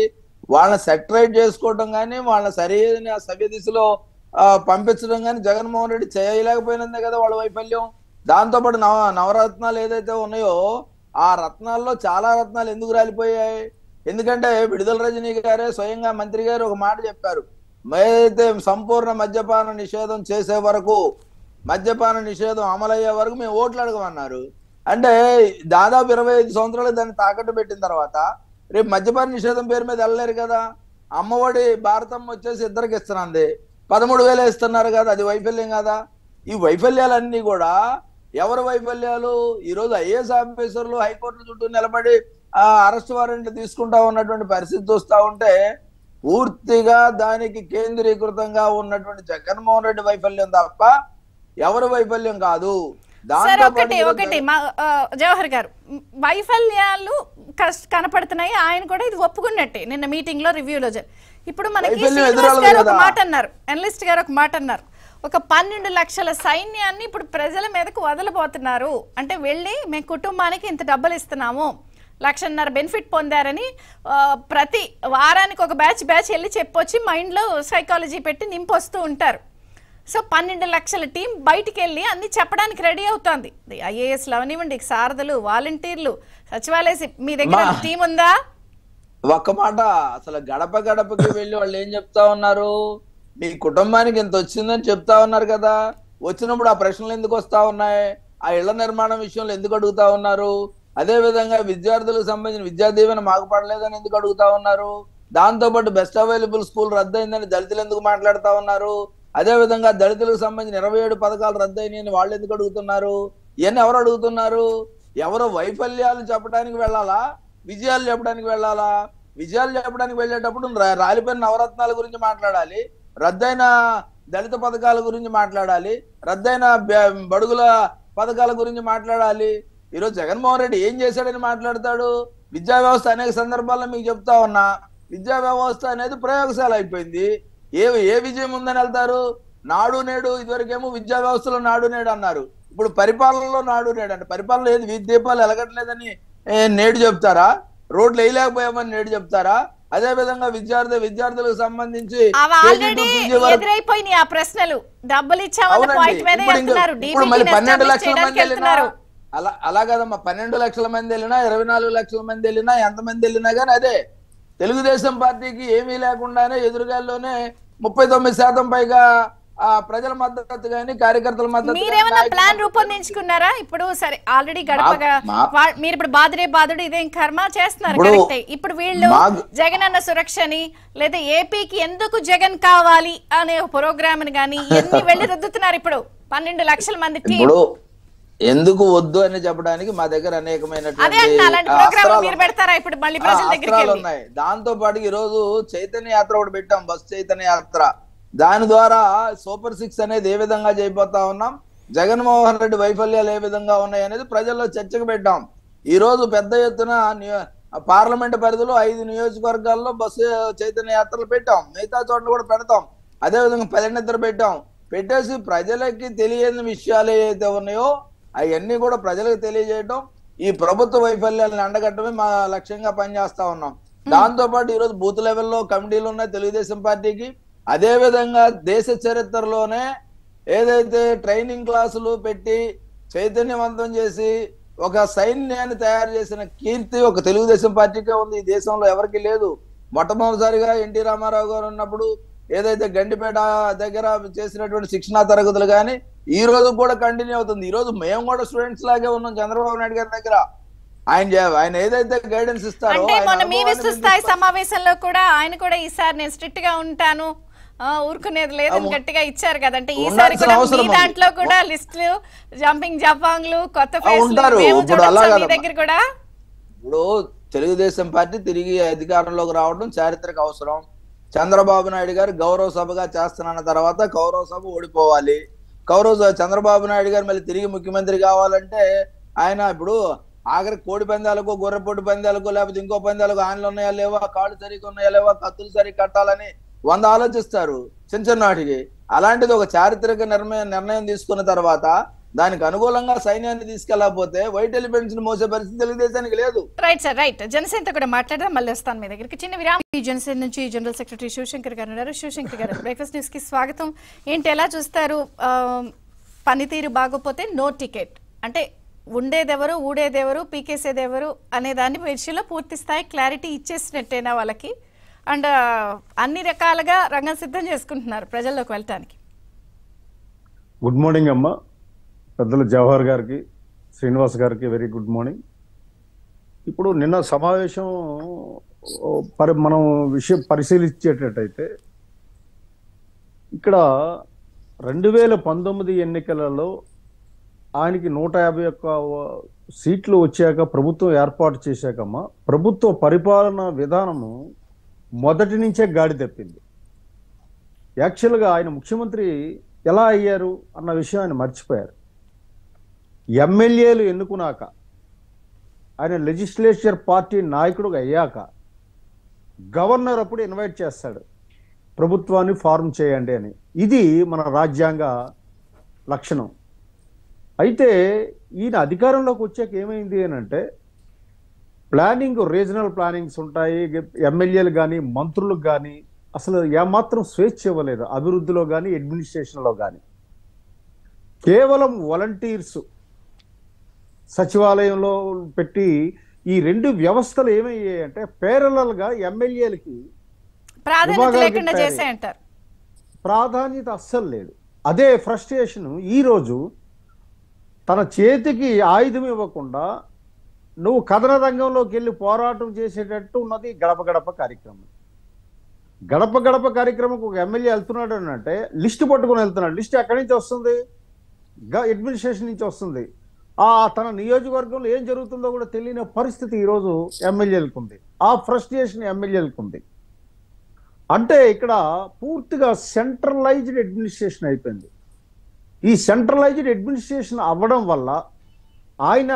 వాళ్ళని సెటరైట్ చేసుకోవటం కానీ వాళ్ళ సరైన సవ్య దిశలో పంపించడం కానీ జగన్మోహన్ రెడ్డి చేయలేకపోయినందే కదా వాళ్ళ వైఫల్యం దాంతోపాటు నవ నవరత్నాలు ఏదైతే ఉన్నాయో ఆ రత్నాల్లో చాలా రత్నాలు ఎందుకు రాలిపోయాయి ఎందుకంటే విడుదల రజనీ గారే స్వయంగా మంత్రి గారు ఒక మాట చెప్పారు ఏదైతే సంపూర్ణ మద్యపాన నిషేధం చేసే వరకు మద్యపాన నిషేధం అమలయ్యే వరకు మేము ఓట్లు అడగమన్నారు అంటే దాదాపు ఇరవై ఐదు సంవత్సరాలు దాన్ని తాకట్టు పెట్టిన తర్వాత రేపు మద్యపాన నిషేధం పేరు మీద వెళ్ళలేరు కదా అమ్మఒడి భారతమ్మ వచ్చేసి ఇద్దరికి ఇస్తున్నది పదమూడు వేలు ఇస్తున్నారు కదా అది వైఫల్యం కదా ఈ వైఫల్యాలన్నీ కూడా ఎవరి వైఫల్యాలు ఈరోజు ఐఏఎస్ ఆఫీసర్లు హైకోర్టు చుట్టూ నిలబడి అరెస్ట్ వారెంట్ తీసుకుంటా ఉన్నటువంటి పరిస్థితి చూస్తూ ఉంటే పూర్తిగా దానికి కేంద్రీకృతంగా ఉన్నటువంటి జగన్మోహన్ రెడ్డి వైఫల్యం తప్ప ఎవరి వైఫల్యం కాదు ఒకటి ఒకటి జవహర్ గారు వైఫల్యాలు కనపడుతున్నాయి ఆయన కూడా ఇది ఒప్పుకున్నట్టే నిన్న మీటింగ్ లో రివ్యూలో ఇప్పుడు మనకి ఒక మాట అన్నారు ఎనలిస్ట్ గారు ఒక మాట అన్నారు ఒక పన్నెండు లక్షల సైన్యాన్ని ఇప్పుడు ప్రజల మీదకు వదలబోతున్నారు అంటే వెళ్ళి మేము కుటుంబానికి ఇంత డబ్బులు ఇస్తున్నాము లక్షన్నర బెనిఫిట్ పొందారని ప్రతి వారానికి ఒక బ్యాచ్ బ్యాచ్ వెళ్ళి చెప్పొచ్చి మైండ్లో సైకాలజీ పెట్టి నింపొస్తూ ఉంటారు సో పన్నెండు లక్షల టీం బయటికి వెళ్ళి అన్ని చెప్పడానికి రెడీ అవుతుంది ఐఏఎస్ అవనివ్వండి సారథులు వాలంటీర్లు సచివాలయ మీ దగ్గర టీం ఉందా ఒక మాట అసలు గడప గడపకి వెళ్ళి వాళ్ళు ఏం చెప్తా ఉన్నారు మీ కుటుంబానికి ఇంత వచ్చిందని చెప్తా ఉన్నారు కదా వచ్చినప్పుడు ఆ ప్రశ్నలు ఎందుకు వస్తా ఉన్నాయి ఆ ఇళ్ల నిర్మాణం విషయంలో ఎందుకు అడుగుతా ఉన్నారు అదే విధంగా విద్యార్థులకు సంబంధించిన విద్యా దీవెన మాకు పడలేదని ఎందుకు అడుగుతా ఉన్నారు దాంతోపాటు బెస్ట్ అవైలబుల్ స్కూల్ రద్దయిందని దళితులు ఎందుకు మాట్లాడుతూ ఉన్నారు అదే విధంగా దళితులకు సంబంధించిన ఇరవై ఏడు పథకాలు రద్దయినాయని వాళ్ళు ఎందుకు అడుగుతున్నారు ఇవన్నీ ఎవరు అడుగుతున్నారు ఎవరు వైఫల్యాలు చెప్పడానికి వెళ్ళాలా విజయాలు చెప్పడానికి వెళ్ళాలా విజయాలు చెప్పడానికి వెళ్ళేటప్పుడు రాలిపోయిన నవరత్నాల గురించి మాట్లాడాలి రద్దయిన దళిత పథకాల గురించి మాట్లాడాలి రద్దయిన బడుగుల పథకాల గురించి మాట్లాడాలి ఈరోజు జగన్మోహన్ రెడ్డి ఏం చేశాడని మాట్లాడతాడు విద్యా వ్యవస్థ అనేక సందర్భాల్లో మీకు చెప్తా ఉన్నా విద్యా వ్యవస్థ అనేది ప్రయోగశాల అయిపోయింది ఏ ఏ విజయం ఉందని వెళ్తారు నాడు నేడు ఇదివరకేమో విద్యా వ్యవస్థలో నాడు నేడు అన్నారు ఇప్పుడు పరిపాలనలో నాడు నేడు అంటే పరిపాలన ఏది దీపాలు ఎలగట్లేదని నేడు చెప్తారా రోడ్లు వేయలేకపోయామని నేడు చెప్తారా అదే విధంగా విద్యార్థి విద్యార్థులకు సంబంధించి ఎదురైపోయినాయి ఆ ప్రశ్నలు డబ్బులు ఇచ్చామన్న పన్నెండు లక్షల మంది అలా అలా కాదమ్మా పన్నెండు లక్షల మంది వెళ్ళినా ఇరవై నాలుగు లక్షల మంది వెళ్ళినా ఎంతమంది వెళ్ళినా కానీ అదే తెలుగుదేశం పార్టీకి ఏమీ లేకుండానే ఎదురుగాల్లోనే ముప్పై తొమ్మిది శాతం పైగా ఆ ప్రజల మద్దతు కానీ కార్యకర్తల మద్దతు మీరేమన్నా ప్లాన్ రూపొందించుకున్నారా ఇప్పుడు సరే ఆల్రెడీ గడపగా మీరు ఇప్పుడు బాధుడే బాధుడు ఇదేం కర్మ చేస్తున్నారు కరెక్టే ఇప్పుడు వీళ్ళు జగన్ అన్న సురక్షని లేదా ఏపీకి ఎందుకు జగన్ కావాలి అనే ప్రోగ్రామ్ గానీ ఎన్ని [laughs] వెళ్ళి రుద్దుతున్నారు ఇప్పుడు పన్నెండు లక్షల మంది టీం ఎందుకు వద్దు అని చెప్పడానికి మా దగ్గర అనేకమైనటువంటి అస్త్రాలు ఉన్నాయి దాంతో పాటు ఈ రోజు చైతన్య యాత్ర ఒకటి పెట్టాం బస్ చైతన్య యాత్ర దాని ద్వారా సూపర్ సిక్స్ అనేది ఏ విధంగా చేయబోతా ఉన్నాం జగన్మోహన్ రెడ్డి వైఫల్యాలు ఏ విధంగా ఉన్నాయి అనేది ప్రజల్లో చర్చకు పెట్టాం ఈ రోజు పెద్ద ఎత్తున పార్లమెంట్ పరిధిలో ఐదు నియోజకవర్గాల్లో బస్సు చైతన్య యాత్రలు పెట్టాం మిగతా చోట్ల కూడా పెడతాం అదేవిధంగా పదిహేను ఇద్దరు పెట్టాం పెట్టేసి ప్రజలకి తెలియని విషయాలు ఏవైతే ఉన్నాయో అవన్నీ కూడా ప్రజలకు తెలియజేయడం ఈ ప్రభుత్వ వైఫల్యాలను అండగట్టమే మా లక్ష్యంగా పనిచేస్తా ఉన్నాం దాంతో పాటు ఈరోజు బూత్ లెవెల్లో కమిటీలు ఉన్నాయి తెలుగుదేశం పార్టీకి అదే విధంగా దేశ చరిత్రలోనే ఏదైతే ట్రైనింగ్ క్లాసులు పెట్టి చైతన్యవంతం చేసి ఒక సైన్యాన్ని తయారు చేసిన కీర్తి ఒక తెలుగుదేశం పార్టీకే ఉంది ఈ దేశంలో ఎవరికి లేదు మొట్టమొదటిసారిగా ఎన్టీ రామారావు గారు ఉన్నప్పుడు ఏదైతే గండిపేట దగ్గర చేసినటువంటి శిక్షణా తరగతులు కానీ ఈ రోజు కూడా కంటిన్యూ అవుతుంది ఈ రోజు మేము కూడా స్టూడెంట్స్ లాగే ఉన్నాం చంద్రబాబు నాయుడు గారి దగ్గర ఆయన ఆయన ఏదైతే గైడెన్స్ ఇస్తారో మీ సమావేశంలో కూడా ఆయన కూడా ఈసారి నేను స్ట్రిక్ట్ గా ఉంటాను ఊరుకునేది లేదని గట్టిగా ఇచ్చారు కదంటే ఈసారి దాంట్లో కూడా లిస్టులు జంపింగ్ జపాంగ్లు కొత్త దగ్గర కూడా ఇప్పుడు తెలుగుదేశం పార్టీ తిరిగి అధికారంలోకి రావడం చారిత్రక అవసరం చంద్రబాబు నాయుడు గారు గౌరవ సభగా చేస్తున్న తర్వాత గౌరవ సభ ఓడిపోవాలి కౌరవ చంద్రబాబు నాయుడు గారు మళ్ళీ తిరిగి ముఖ్యమంత్రి కావాలంటే ఆయన ఇప్పుడు ఆఖరి కోడి పందాలకు గుర్రపోటు పందాలకు లేకపోతే ఇంకో పందాలకు ఆయనలు ఉన్నాయా లేవా కాళ్ళు సరిగ్గా ఉన్నాయా లేవా కత్తులు సరి కట్టాలని వంద ఆలోచిస్తారు చిన్న చిన్ననాటికి అలాంటిది ఒక చారిత్రక నిర్ణయం నిర్ణయం తీసుకున్న తర్వాత దానికి అనుకూలంగా సైన్యాన్ని తీసుకెళ్ళకపోతే వైట్ ఎలిమెంట్స్ ని మోసే పరిస్థితి తెలుగుదేశానికి లేదు రైట్ సార్ రైట్ జనసేనతో కూడా మాట్లాడదాం మళ్ళీ వస్తాను మీ దగ్గరికి చిన్న విరామ జనసేన నుంచి జనరల్ సెక్రటరీ శివశంకర్ గారు ఉన్నారు శివశంకర్ గారు బ్రేక్ఫాస్ట్ న్యూస్ కి స్వాగతం ఏంటి ఎలా చూస్తారు పనితీరు బాగోపోతే నో టికెట్ అంటే ఉండేదెవరు ఊడేదెవరు పీకేసేదెవరు అనే దాన్ని విషయంలో పూర్తి స్థాయి క్లారిటీ ఇచ్చేసినట్టేనా వాళ్ళకి అండ్ అన్ని రకాలుగా రంగం సిద్ధం చేసుకుంటున్నారు ప్రజల్లోకి వెళ్ళటానికి గుడ్ మార్నింగ్ అమ్మా పెద్దలు జవహర్ గారికి శ్రీనివాస్ గారికి వెరీ గుడ్ మార్నింగ్ ఇప్పుడు నిన్న సమావేశం పరి మనం విషయం పరిశీలించేటట్టయితే ఇక్కడ రెండు వేల పంతొమ్మిది ఎన్నికలలో ఆయనకి నూట యాభై ఒక్క సీట్లు వచ్చాక ప్రభుత్వం ఏర్పాటు చేశాకమ్మ ప్రభుత్వ పరిపాలన విధానము మొదటి నుంచే గాడి తప్పింది యాక్చువల్గా ఆయన ముఖ్యమంత్రి ఎలా అయ్యారు అన్న విషయం ఆయన మర్చిపోయారు ఎమ్మెల్యేలు ఎన్నుకున్నాక ఆయన లెజిస్లేచర్ పార్టీ నాయకుడు అయ్యాక గవర్నర్ అప్పుడు ఇన్వైట్ చేస్తాడు ప్రభుత్వాన్ని ఫార్మ్ చేయండి అని ఇది మన రాజ్యాంగ లక్షణం అయితే ఈయన అధికారంలోకి వచ్చాక ఏమైంది అని అంటే ప్లానింగ్ రీజనల్ ప్లానింగ్స్ ఉంటాయి ఎమ్మెల్యేలు కానీ మంత్రులకు కానీ అసలు ఏమాత్రం స్వేచ్ఛ ఇవ్వలేదు అభివృద్ధిలో కానీ అడ్మినిస్ట్రేషన్లో కానీ కేవలం వాలంటీర్స్ సచివాలయంలో పెట్టి ఈ రెండు వ్యవస్థలు ఏమయ్యాయి అంటే గా ఎమ్మెల్యేలకి ప్రాధాన్యత అస్సలు లేదు అదే ఫ్రస్ట్రేషన్ ఈరోజు తన చేతికి ఆయుధం ఇవ్వకుండా నువ్వు కథన రంగంలోకి వెళ్ళి పోరాటం చేసేటట్టు ఉన్నది గడప గడప కార్యక్రమం గడప గడప కార్యక్రమం ఒక ఎమ్మెల్యే వెళ్తున్నాడు అంటే లిస్టు పట్టుకుని వెళ్తున్నాడు లిస్ట్ ఎక్కడి నుంచి వస్తుంది అడ్మినిస్ట్రేషన్ నుంచి వస్తుంది ఆ తన నియోజకవర్గంలో ఏం జరుగుతుందో కూడా తెలియని పరిస్థితి ఈరోజు ఎమ్మెల్యేలకు ఉంది ఆ ఫ్రస్ట్రేషన్ ఎమ్మెల్యేలకు ఉంది అంటే ఇక్కడ పూర్తిగా సెంట్రలైజ్డ్ అడ్మినిస్ట్రేషన్ అయిపోయింది ఈ సెంట్రలైజ్డ్ అడ్మినిస్ట్రేషన్ అవ్వడం వల్ల ఆయన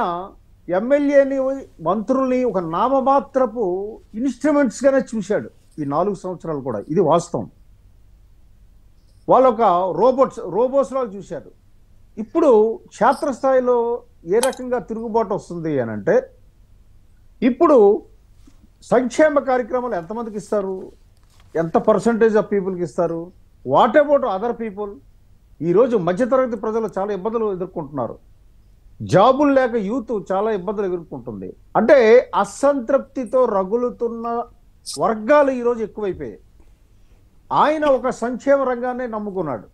ఎమ్మెల్యేని మంత్రుల్ని ఒక నామమాత్రపు ఇన్స్ట్రుమెంట్స్గానే చూశాడు ఈ నాలుగు సంవత్సరాలు కూడా ఇది వాస్తవం వాళ్ళొక రోబోట్స్ రోబోట్స్ లాగా చూశారు ఇప్పుడు క్షేత్రస్థాయిలో ఏ రకంగా తిరుగుబాటు వస్తుంది అని అంటే ఇప్పుడు సంక్షేమ కార్యక్రమాలు ఎంతమందికి ఇస్తారు ఎంత పర్సంటేజ్ ఆఫ్ పీపుల్కి ఇస్తారు వాట్ అబౌట్ అదర్ పీపుల్ ఈరోజు మధ్యతరగతి ప్రజలు చాలా ఇబ్బందులు ఎదుర్కొంటున్నారు జాబులు లేక యూత్ చాలా ఇబ్బందులు ఎదుర్కొంటుంది అంటే అసంతృప్తితో రగులుతున్న వర్గాలు ఈరోజు ఎక్కువైపోయాయి ఆయన ఒక సంక్షేమ రంగాన్ని నమ్ముకున్నాడు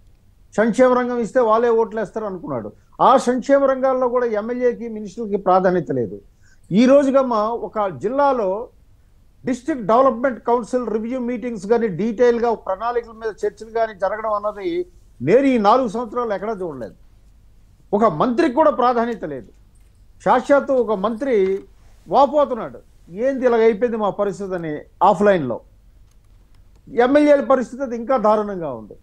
సంక్షేమ రంగం ఇస్తే వాళ్ళే ఓట్లేస్తారు అనుకున్నాడు ఆ సంక్షేమ రంగాల్లో కూడా ఎమ్మెల్యేకి మినిస్టర్కి ప్రాధాన్యత లేదు ఈ రోజుగమ్మ ఒక జిల్లాలో district development council review meetings కానీ డీటెయిల్గా ప్రణాళికల మీద చర్చలు కానీ జరగడం అన్నది నేను ఈ నాలుగు సంవత్సరాలు ఎక్కడా చూడలేదు ఒక మంత్రికి కూడా ప్రాధాన్యత లేదు సాక్షాత్తు ఒక మంత్రి వాపోతున్నాడు ఏంది ఇలాగ అయిపోయింది మా పరిస్థితి అని ఆఫ్లైన్లో ఎమ్మెల్యేల పరిస్థితి అది ఇంకా దారుణంగా ఉంది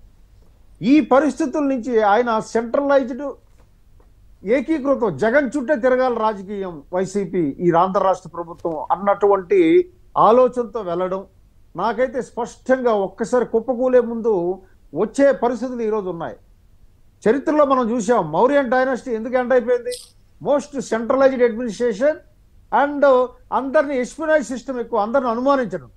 ఈ పరిస్థితుల నుంచి ఆయన సెంట్రలైజ్డ్ ఏకీకృతం జగన్ చుట్టే తిరగాలి రాజకీయం వైసీపీ ఈ ఆంధ్ర రాష్ట్ర ప్రభుత్వం అన్నటువంటి ఆలోచనతో వెళ్ళడం నాకైతే స్పష్టంగా ఒక్కసారి కుప్పకూలే ముందు వచ్చే పరిస్థితులు ఈరోజు ఉన్నాయి చరిత్రలో మనం చూసాం మౌర్యన్ డైనాసిటీ ఎందుకు ఎండ్ అయిపోయింది మోస్ట్ సెంట్రలైజ్డ్ అడ్మినిస్ట్రేషన్ అండ్ అందరిని ఎస్పినైజ్ సిస్టమ్ ఎక్కువ అందరిని అనుమానించడం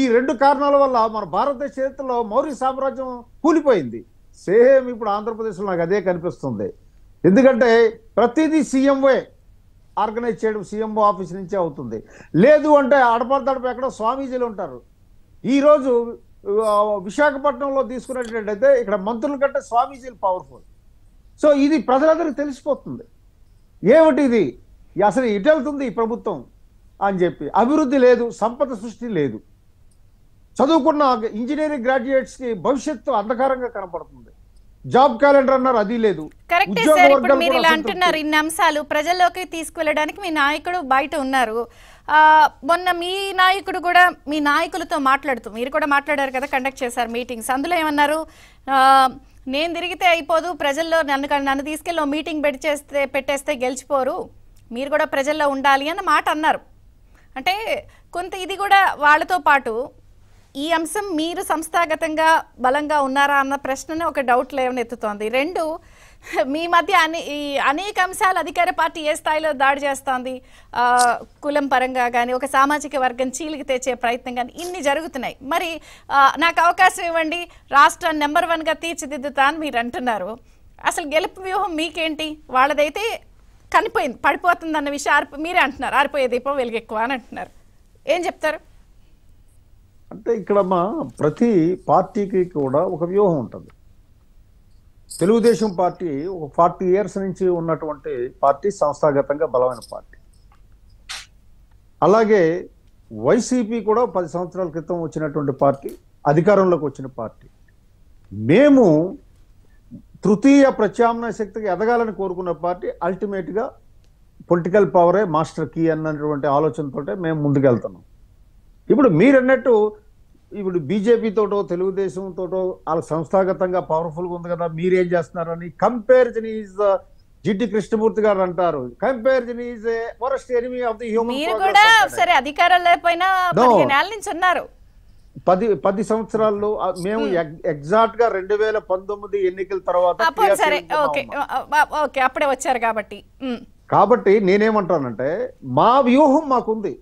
ఈ రెండు కారణాల వల్ల మన భారతదేశ చరిత్రలో మౌర్య సామ్రాజ్యం కూలిపోయింది సేమ్ ఇప్పుడు ఆంధ్రప్రదేశ్లో నాకు అదే కనిపిస్తుంది ఎందుకంటే ప్రతిదీ సీఎంవే ఆర్గనైజ్ చేయడం సీఎంఓ ఆఫీస్ నుంచే అవుతుంది లేదు అంటే అడపడదడప ఎక్కడ స్వామీజీలు ఉంటారు ఈరోజు విశాఖపట్నంలో తీసుకునేటట్టయితే ఇక్కడ మంత్రుల కంటే స్వామీజీలు పవర్ఫుల్ సో ఇది ప్రజలందరికీ తెలిసిపోతుంది ఏమిటి ఇది అసలు ఇటు వెళ్తుంది ఈ ప్రభుత్వం అని చెప్పి అభివృద్ధి లేదు సంపద సృష్టి లేదు చదువుకున్న ఇంజనీరింగ్ గ్రాడ్యుయేట్స్ కి భవిష్యత్తు అంధకారంగా కనపడుతుంది జాబ్ క్యాలెండర్ అన్నారు అది లేదు ఇప్పుడు మీరు ఇలా అంటున్నారు ఇన్ని అంశాలు ప్రజల్లోకి తీసుకువెళ్ళడానికి మీ నాయకుడు బయట ఉన్నారు మొన్న మీ నాయకుడు కూడా మీ నాయకులతో మాట్లాడుతూ మీరు కూడా మాట్లాడారు కదా కండక్ట్ చేశారు మీటింగ్స్ అందులో ఏమన్నారు నేను తిరిగితే అయిపోదు ప్రజల్లో నన్ను నన్ను తీసుకెళ్ళి మీటింగ్ పెట్టేస్తే పెట్టేస్తే గెలిచిపోరు మీరు కూడా ప్రజల్లో ఉండాలి అన్న మాట అన్నారు అంటే కొంత ఇది కూడా వాళ్ళతో పాటు ఈ అంశం మీరు సంస్థాగతంగా బలంగా ఉన్నారా అన్న ప్రశ్ననే ఒక డౌట్ లేవనెత్తుతోంది రెండు మీ మధ్య అనే అనేక అంశాలు అధికార పార్టీ ఏ స్థాయిలో దాడి చేస్తోంది కులం పరంగా కానీ ఒక సామాజిక వర్గం చీలికి తెచ్చే ప్రయత్నం కానీ ఇన్ని జరుగుతున్నాయి మరి నాకు అవకాశం ఇవ్వండి రాష్ట్రం నెంబర్ వన్గా తీర్చిదిద్దుతా అని మీరు అంటున్నారు అసలు గెలుపు వ్యూహం మీకేంటి వాళ్ళదైతే కనిపోయింది పడిపోతుంది అన్న విషయం ఆరిపో మీరే అంటున్నారు ఆరిపోయే దీపం వెలుగెక్కువ అని అంటున్నారు ఏం చెప్తారు అంటే ఇక్కడ మా ప్రతి పార్టీకి కూడా ఒక వ్యూహం ఉంటుంది తెలుగుదేశం పార్టీ ఒక ఫార్టీ ఇయర్స్ నుంచి ఉన్నటువంటి పార్టీ సంస్థాగతంగా బలమైన పార్టీ అలాగే వైసీపీ కూడా పది సంవత్సరాల క్రితం వచ్చినటువంటి పార్టీ అధికారంలోకి వచ్చిన పార్టీ మేము తృతీయ ప్రత్యామ్నాయ శక్తికి ఎదగాలని కోరుకున్న పార్టీ అల్టిమేట్గా పొలిటికల్ పవరే మాస్టర్ కీ అన్నటువంటి ఆలోచనతో మేము ముందుకెళ్తున్నాం ఇప్పుడు మీరు అన్నట్టు ఇప్పుడు బీజేపీతోటో తెలుగుదేశంతోటో వాళ్ళ సంస్థాగతంగా పవర్ఫుల్గా ఉంది కదా మీరేం చేస్తున్నారని comparison is uh, Jiddu Krishnamurti garu అంటారు comparison is worst enemy of the human మీరు కూడా సరే అధికారాలు లేకపోయినా నుంచి ఉన్నారు పది పది సంవత్సరాల్లో మేము hmm. ఎగ్జాక్ట్ గా రెండు వేల పంతొమ్మిది ఎన్నికల తర్వాత అప్పుడే వచ్చారు కాబట్టి hmm. కాబట్టి నేనేమంటానంటే మా వ్యూహం మాకుంది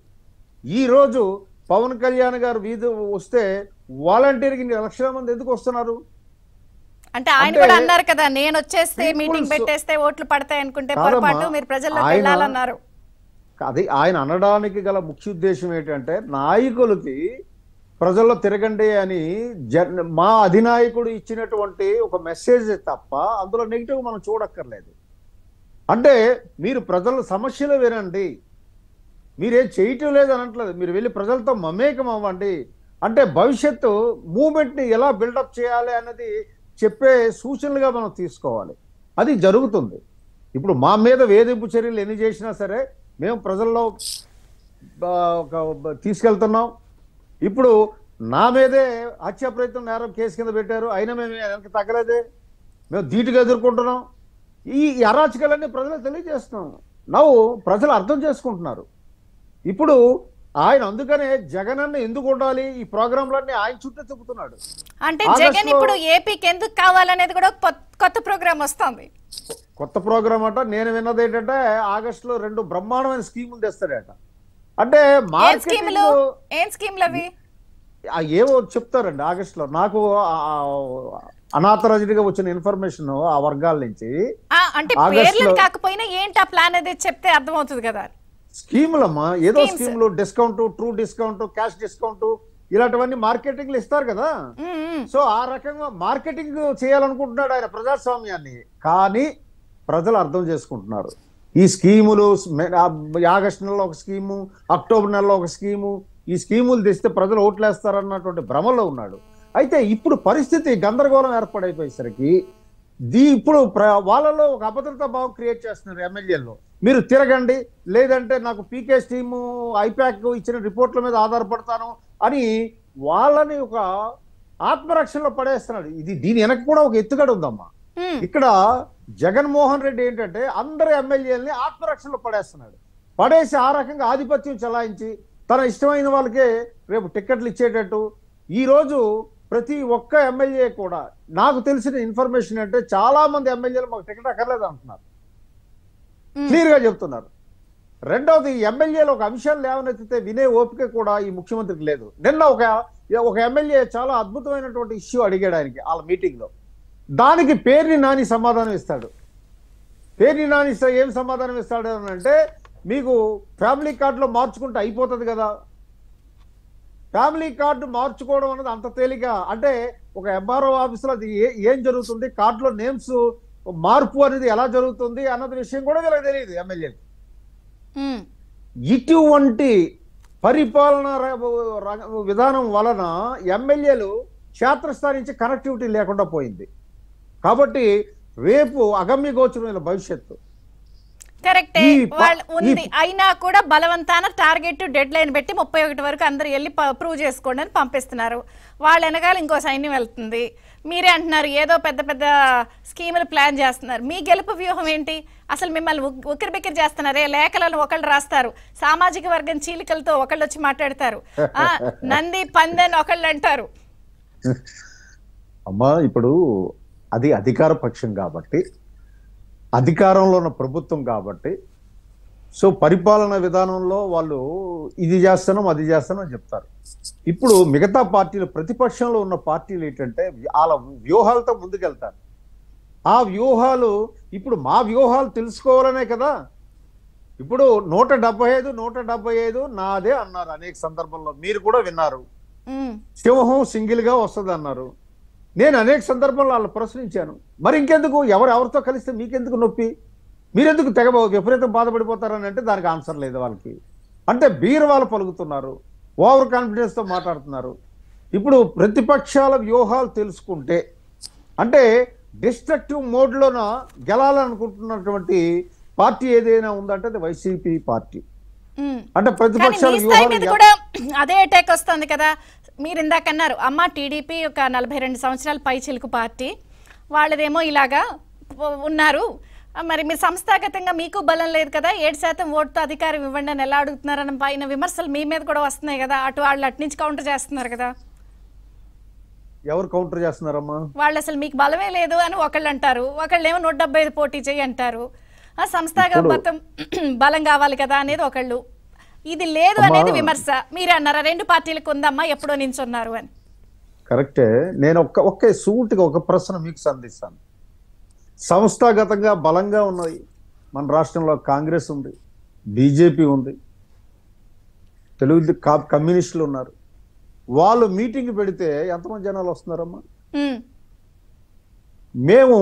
ఈ రోజు పవన్ కళ్యాణ్ గారు వీధి వస్తే వాలంటీర్కి లక్షల మంది ఎందుకు వస్తున్నారు అంటే ఆయన కూడా అన్నారు కదా నేను వచ్చేస్తే మీటింగ్ పెట్టేస్తే ఓట్లు పడతాయి అనుకుంటే పొరపాటు మీరు ప్రజల్లో వెళ్ళాలన్నారు అది ఆయన అనడానికి గల ముఖ్య ఉద్దేశం ఏంటంటే నాయకులకి ప్రజల్లో తిరగండి అని మా అధినాయకుడు ఇచ్చినటువంటి ఒక మెసేజ్ తప్ప అందులో నెగిటివ్ మనం చూడక్కర్లేదు అంటే మీరు ప్రజల సమస్యలు వినండి మీరేం చేయటం లేదు అనట్లేదు మీరు వెళ్ళి ప్రజలతో మమేకం అవ్వండి అంటే భవిష్యత్తు మూమెంట్ని ఎలా బిల్డప్ చేయాలి అన్నది చెప్పే సూచనలుగా మనం తీసుకోవాలి అది జరుగుతుంది ఇప్పుడు మా మీద వేధింపు చర్యలు ఎన్ని చేసినా సరే మేము ప్రజల్లో ఒక తీసుకెళ్తున్నాం ఇప్పుడు నా మీదే హత్యా ప్రయత్నం నేరం కేసు కింద పెట్టారు అయినా మేము వెనక తగ్గలేదే మేము ధీటుగా ఎదుర్కొంటున్నాం ఈ అరాచకాలన్నీ ప్రజలకు తెలియజేస్తున్నాం నవ్వు ప్రజలు అర్థం చేసుకుంటున్నారు ఇప్పుడు ఆయన అందుకనే జగన్ అన్న ఎందుకు ఉండాలి ఈ ప్రోగ్రాంలన్నీ ఆయన చుట్టూ చెబుతున్నాడు అంటే జగన్ ఇప్పుడు ఏపీకి ఎందుకు కావాలనేది కూడా కొత్త ప్రోగ్రామ్ వస్తుంది కొత్త ప్రోగ్రామ్ అంట నేను విన్నది ఏంటంటే ఆగస్ట్ లో రెండు బ్రహ్మాండమైన స్కీములు తెస్తాడట అంటే ఏవో చెప్తారండి ఆగస్ట్ లో నాకు అనాథరాజుడిగా వచ్చిన ఇన్ఫర్మేషన్ ఆ వర్గాల నుంచి అంటే కాకపోయినా ఏంటి ఆ ప్లాన్ అనేది చెప్తే అర్థం అవుతుంది కదా స్కీములమ్మా ఏదో స్కీములు discount true discount cash discount ఇలాంటివన్నీ మార్కెటింగ్ ఇస్తారు కదా సో ఆ రకంగా మార్కెటింగ్ చేయాలనుకుంటున్నాడు ఆయన ప్రజాస్వామ్యాన్ని కానీ ప్రజలు అర్థం చేసుకుంటున్నారు ఈ స్కీములు ఆగస్టు నెలలో ఒక స్కీము అక్టోబర్ నెలలో ఒక స్కీము ఈ స్కీములు తెస్తే ప్రజలు ఓట్లేస్తారన్నటువంటి భ్రమలో ఉన్నాడు అయితే ఇప్పుడు పరిస్థితి గందరగోళం ఏర్పడైపోయేసరికి దీ ఇప్పుడు వాళ్ళలో ఒక అభద్రతా భావం క్రియేట్ చేస్తున్నారు ఎమ్మెల్యేలో మీరు తిరగండి లేదంటే నాకు పీకే స్టీము ఐప్యాక్ ఇచ్చిన రిపోర్ట్ల మీద ఆధారపడతాను అని వాళ్ళని ఒక ఆత్మరక్షణలో పడేస్తున్నాడు ఇది దీని వెనక కూడా ఒక ఎత్తుగడ ఉందమ్మా ఇక్కడ జగన్మోహన్ రెడ్డి ఏంటంటే అందరు ఎమ్మెల్యేలని ఆత్మరక్షణలో పడేస్తున్నాడు పడేసి ఆ రకంగా ఆధిపత్యం చలాయించి తన ఇష్టమైన వాళ్ళకే రేపు టిక్కెట్లు ఇచ్చేటట్టు ఈరోజు ప్రతి ఒక్క ఎమ్మెల్యే కూడా నాకు తెలిసిన ఇన్ఫర్మేషన్ అంటే చాలా మంది ఎమ్మెల్యేలు మాకు టికెట్ అక్కర్లేదు అంటున్నారు Hmm. క్లియర్ గా చెప్తున్నారు రెండవది ఎమ్మెల్యేలు ఒక అంశం లేవనెత్తితే వినే ఓపిక కూడా ఈ ముఖ్యమంత్రికి లేదు నిన్న ఒక ఒక ఎమ్మెల్యే చాలా అద్భుతమైనటువంటి ఇష్యూ అడిగాడు ఆయనకి వాళ్ళ మీటింగ్లో దానికి పేర్ని నాని సమాధానం ఇస్తాడు పేర్ని నాని ఏం సమాధానం ఇస్తాడు అని అంటే మీకు ఫ్యామిలీ కార్డులో మార్చుకుంటే అయిపోతుంది కదా ఫ్యామిలీ కార్డు మార్చుకోవడం అన్నది అంత తేలిక అంటే ఒక ఎంఆర్ఓ ఆఫీసులో అది ఏం జరుగుతుంది కార్డులో నేమ్స్ మార్పు అనేది ఎలా జరుగుతుంది అన్నది విషయం కూడా వీళ్ళకి తెలియదు ఎమ్మెల్యే ఇటువంటి పరిపాలన విధానం వలన ఎమ్మెల్యేలు క్షేత్రస్థాయి నుంచి కనెక్టివిటీ లేకుండా పోయింది కాబట్టి రేపు అగమ్య గోచరమైన భవిష్యత్తు వాళ్ళు అయినా కూడా బలవంతాన టార్గెట్ డెడ్ లైన్ పెట్టి ముప్పై ఒకటి వరకు అందరు వెళ్ళి ప్రూవ్ చేసుకోండి అని పంపిస్తున్నారు వాళ్ళు వెనకాల ఇంకో సైన్యం వెళ్తుంది మీరే అంటున్నారు ఏదో పెద్ద పెద్ద స్కీములు ప్లాన్ చేస్తున్నారు మీ గెలుపు వ్యూహం ఏంటి అసలు మిమ్మల్ని ఉక్కిరి బిక్కిరి చేస్తున్నారే లేఖలను ఒకళ్ళు రాస్తారు సామాజిక వర్గం చీలికలతో ఒకళ్ళు వచ్చి మాట్లాడతారు నంది పందెన్ ఒకళ్ళు అంటారు అమ్మా ఇప్పుడు అది అధికార పక్షం కాబట్టి అధికారంలో ఉన్న ప్రభుత్వం కాబట్టి సో పరిపాలన విధానంలో వాళ్ళు ఇది చేస్తాను అది చేస్తాను అని చెప్తారు ఇప్పుడు మిగతా పార్టీలు ప్రతిపక్షంలో ఉన్న పార్టీలు ఏంటంటే వాళ్ళ వ్యూహాలతో ముందుకెళ్తారు ఆ వ్యూహాలు ఇప్పుడు మా వ్యూహాలు తెలుసుకోవాలనే కదా ఇప్పుడు నూట డెబ్బై ఐదు నూట డెబ్బై ఐదు నాదే అన్నారు అనేక సందర్భంలో మీరు కూడా విన్నారు సింహం సింగిల్ గా వస్తుంది అన్నారు నేను అనేక సందర్భంలో వాళ్ళు ప్రశ్నించాను మరి ఇంకెందుకు ఎవరు ఎవరితో కలిస్తే మీకెందుకు నొప్పి మీరెందుకు తెగ విపరీతం బాధపడిపోతారని అంటే దానికి ఆన్సర్ లేదు వాళ్ళకి అంటే వాళ్ళు పలుకుతున్నారు ఓవర్ కాన్ఫిడెన్స్తో మాట్లాడుతున్నారు ఇప్పుడు ప్రతిపక్షాల వ్యూహాలు తెలుసుకుంటే అంటే డిస్ట్రక్టివ్ మోడ్లోన గెలాలనుకుంటున్నటువంటి పార్టీ ఏదైనా ఉందంటే అది వైసీపీ పార్టీ అంటే ప్రతిపక్షాల వ్యూహాలు అదే అటాక్ వస్తుంది కదా మీరు ఇందాక అన్నారు అమ్మ టీడీపీ ఒక నలభై రెండు సంవత్సరాల పై చిలుకు పార్టీ వాళ్ళదేమో ఇలాగా ఉన్నారు మరి మీరు సంస్థాగతంగా మీకు బలం లేదు కదా ఏడు శాతం ఓటు అధికారం ఇవ్వండి అని ఎలా అడుగుతున్నారని పైన విమర్శలు మీ మీద కూడా వస్తున్నాయి కదా అటు వాళ్ళు అటు నుంచి కౌంటర్ చేస్తున్నారు కదా ఎవరు కౌంటర్ చేస్తున్నారమ్మా వాళ్ళు అసలు మీకు బలమే లేదు అని ఒకళ్ళు అంటారు ఒకళ్ళు ఏమో నూట డెబ్బై ఐదు పోటీ చేయి అంటారు సంస్థాగతం [clears throat] బలం కావాలి కదా అనేది ఒకళ్ళు ఇది లేదు అనేది విమర్శ మీరే అన్నారా రెండు పార్టీలకు ఉందమ్మా ఎప్పుడో నించున్నారు అని కరెక్టే నేను ఒక్క ఒకే సూట్గా ఒక ప్రశ్న మీకు సంధిస్తాను సంస్థాగతంగా బలంగా ఉన్నది మన రాష్ట్రంలో కాంగ్రెస్ ఉంది బీజేపీ ఉంది తెలుగు కమ్యూనిస్టులు ఉన్నారు వాళ్ళు మీటింగ్ పెడితే ఎంతమంది జనాలు వస్తున్నారమ్మా మేము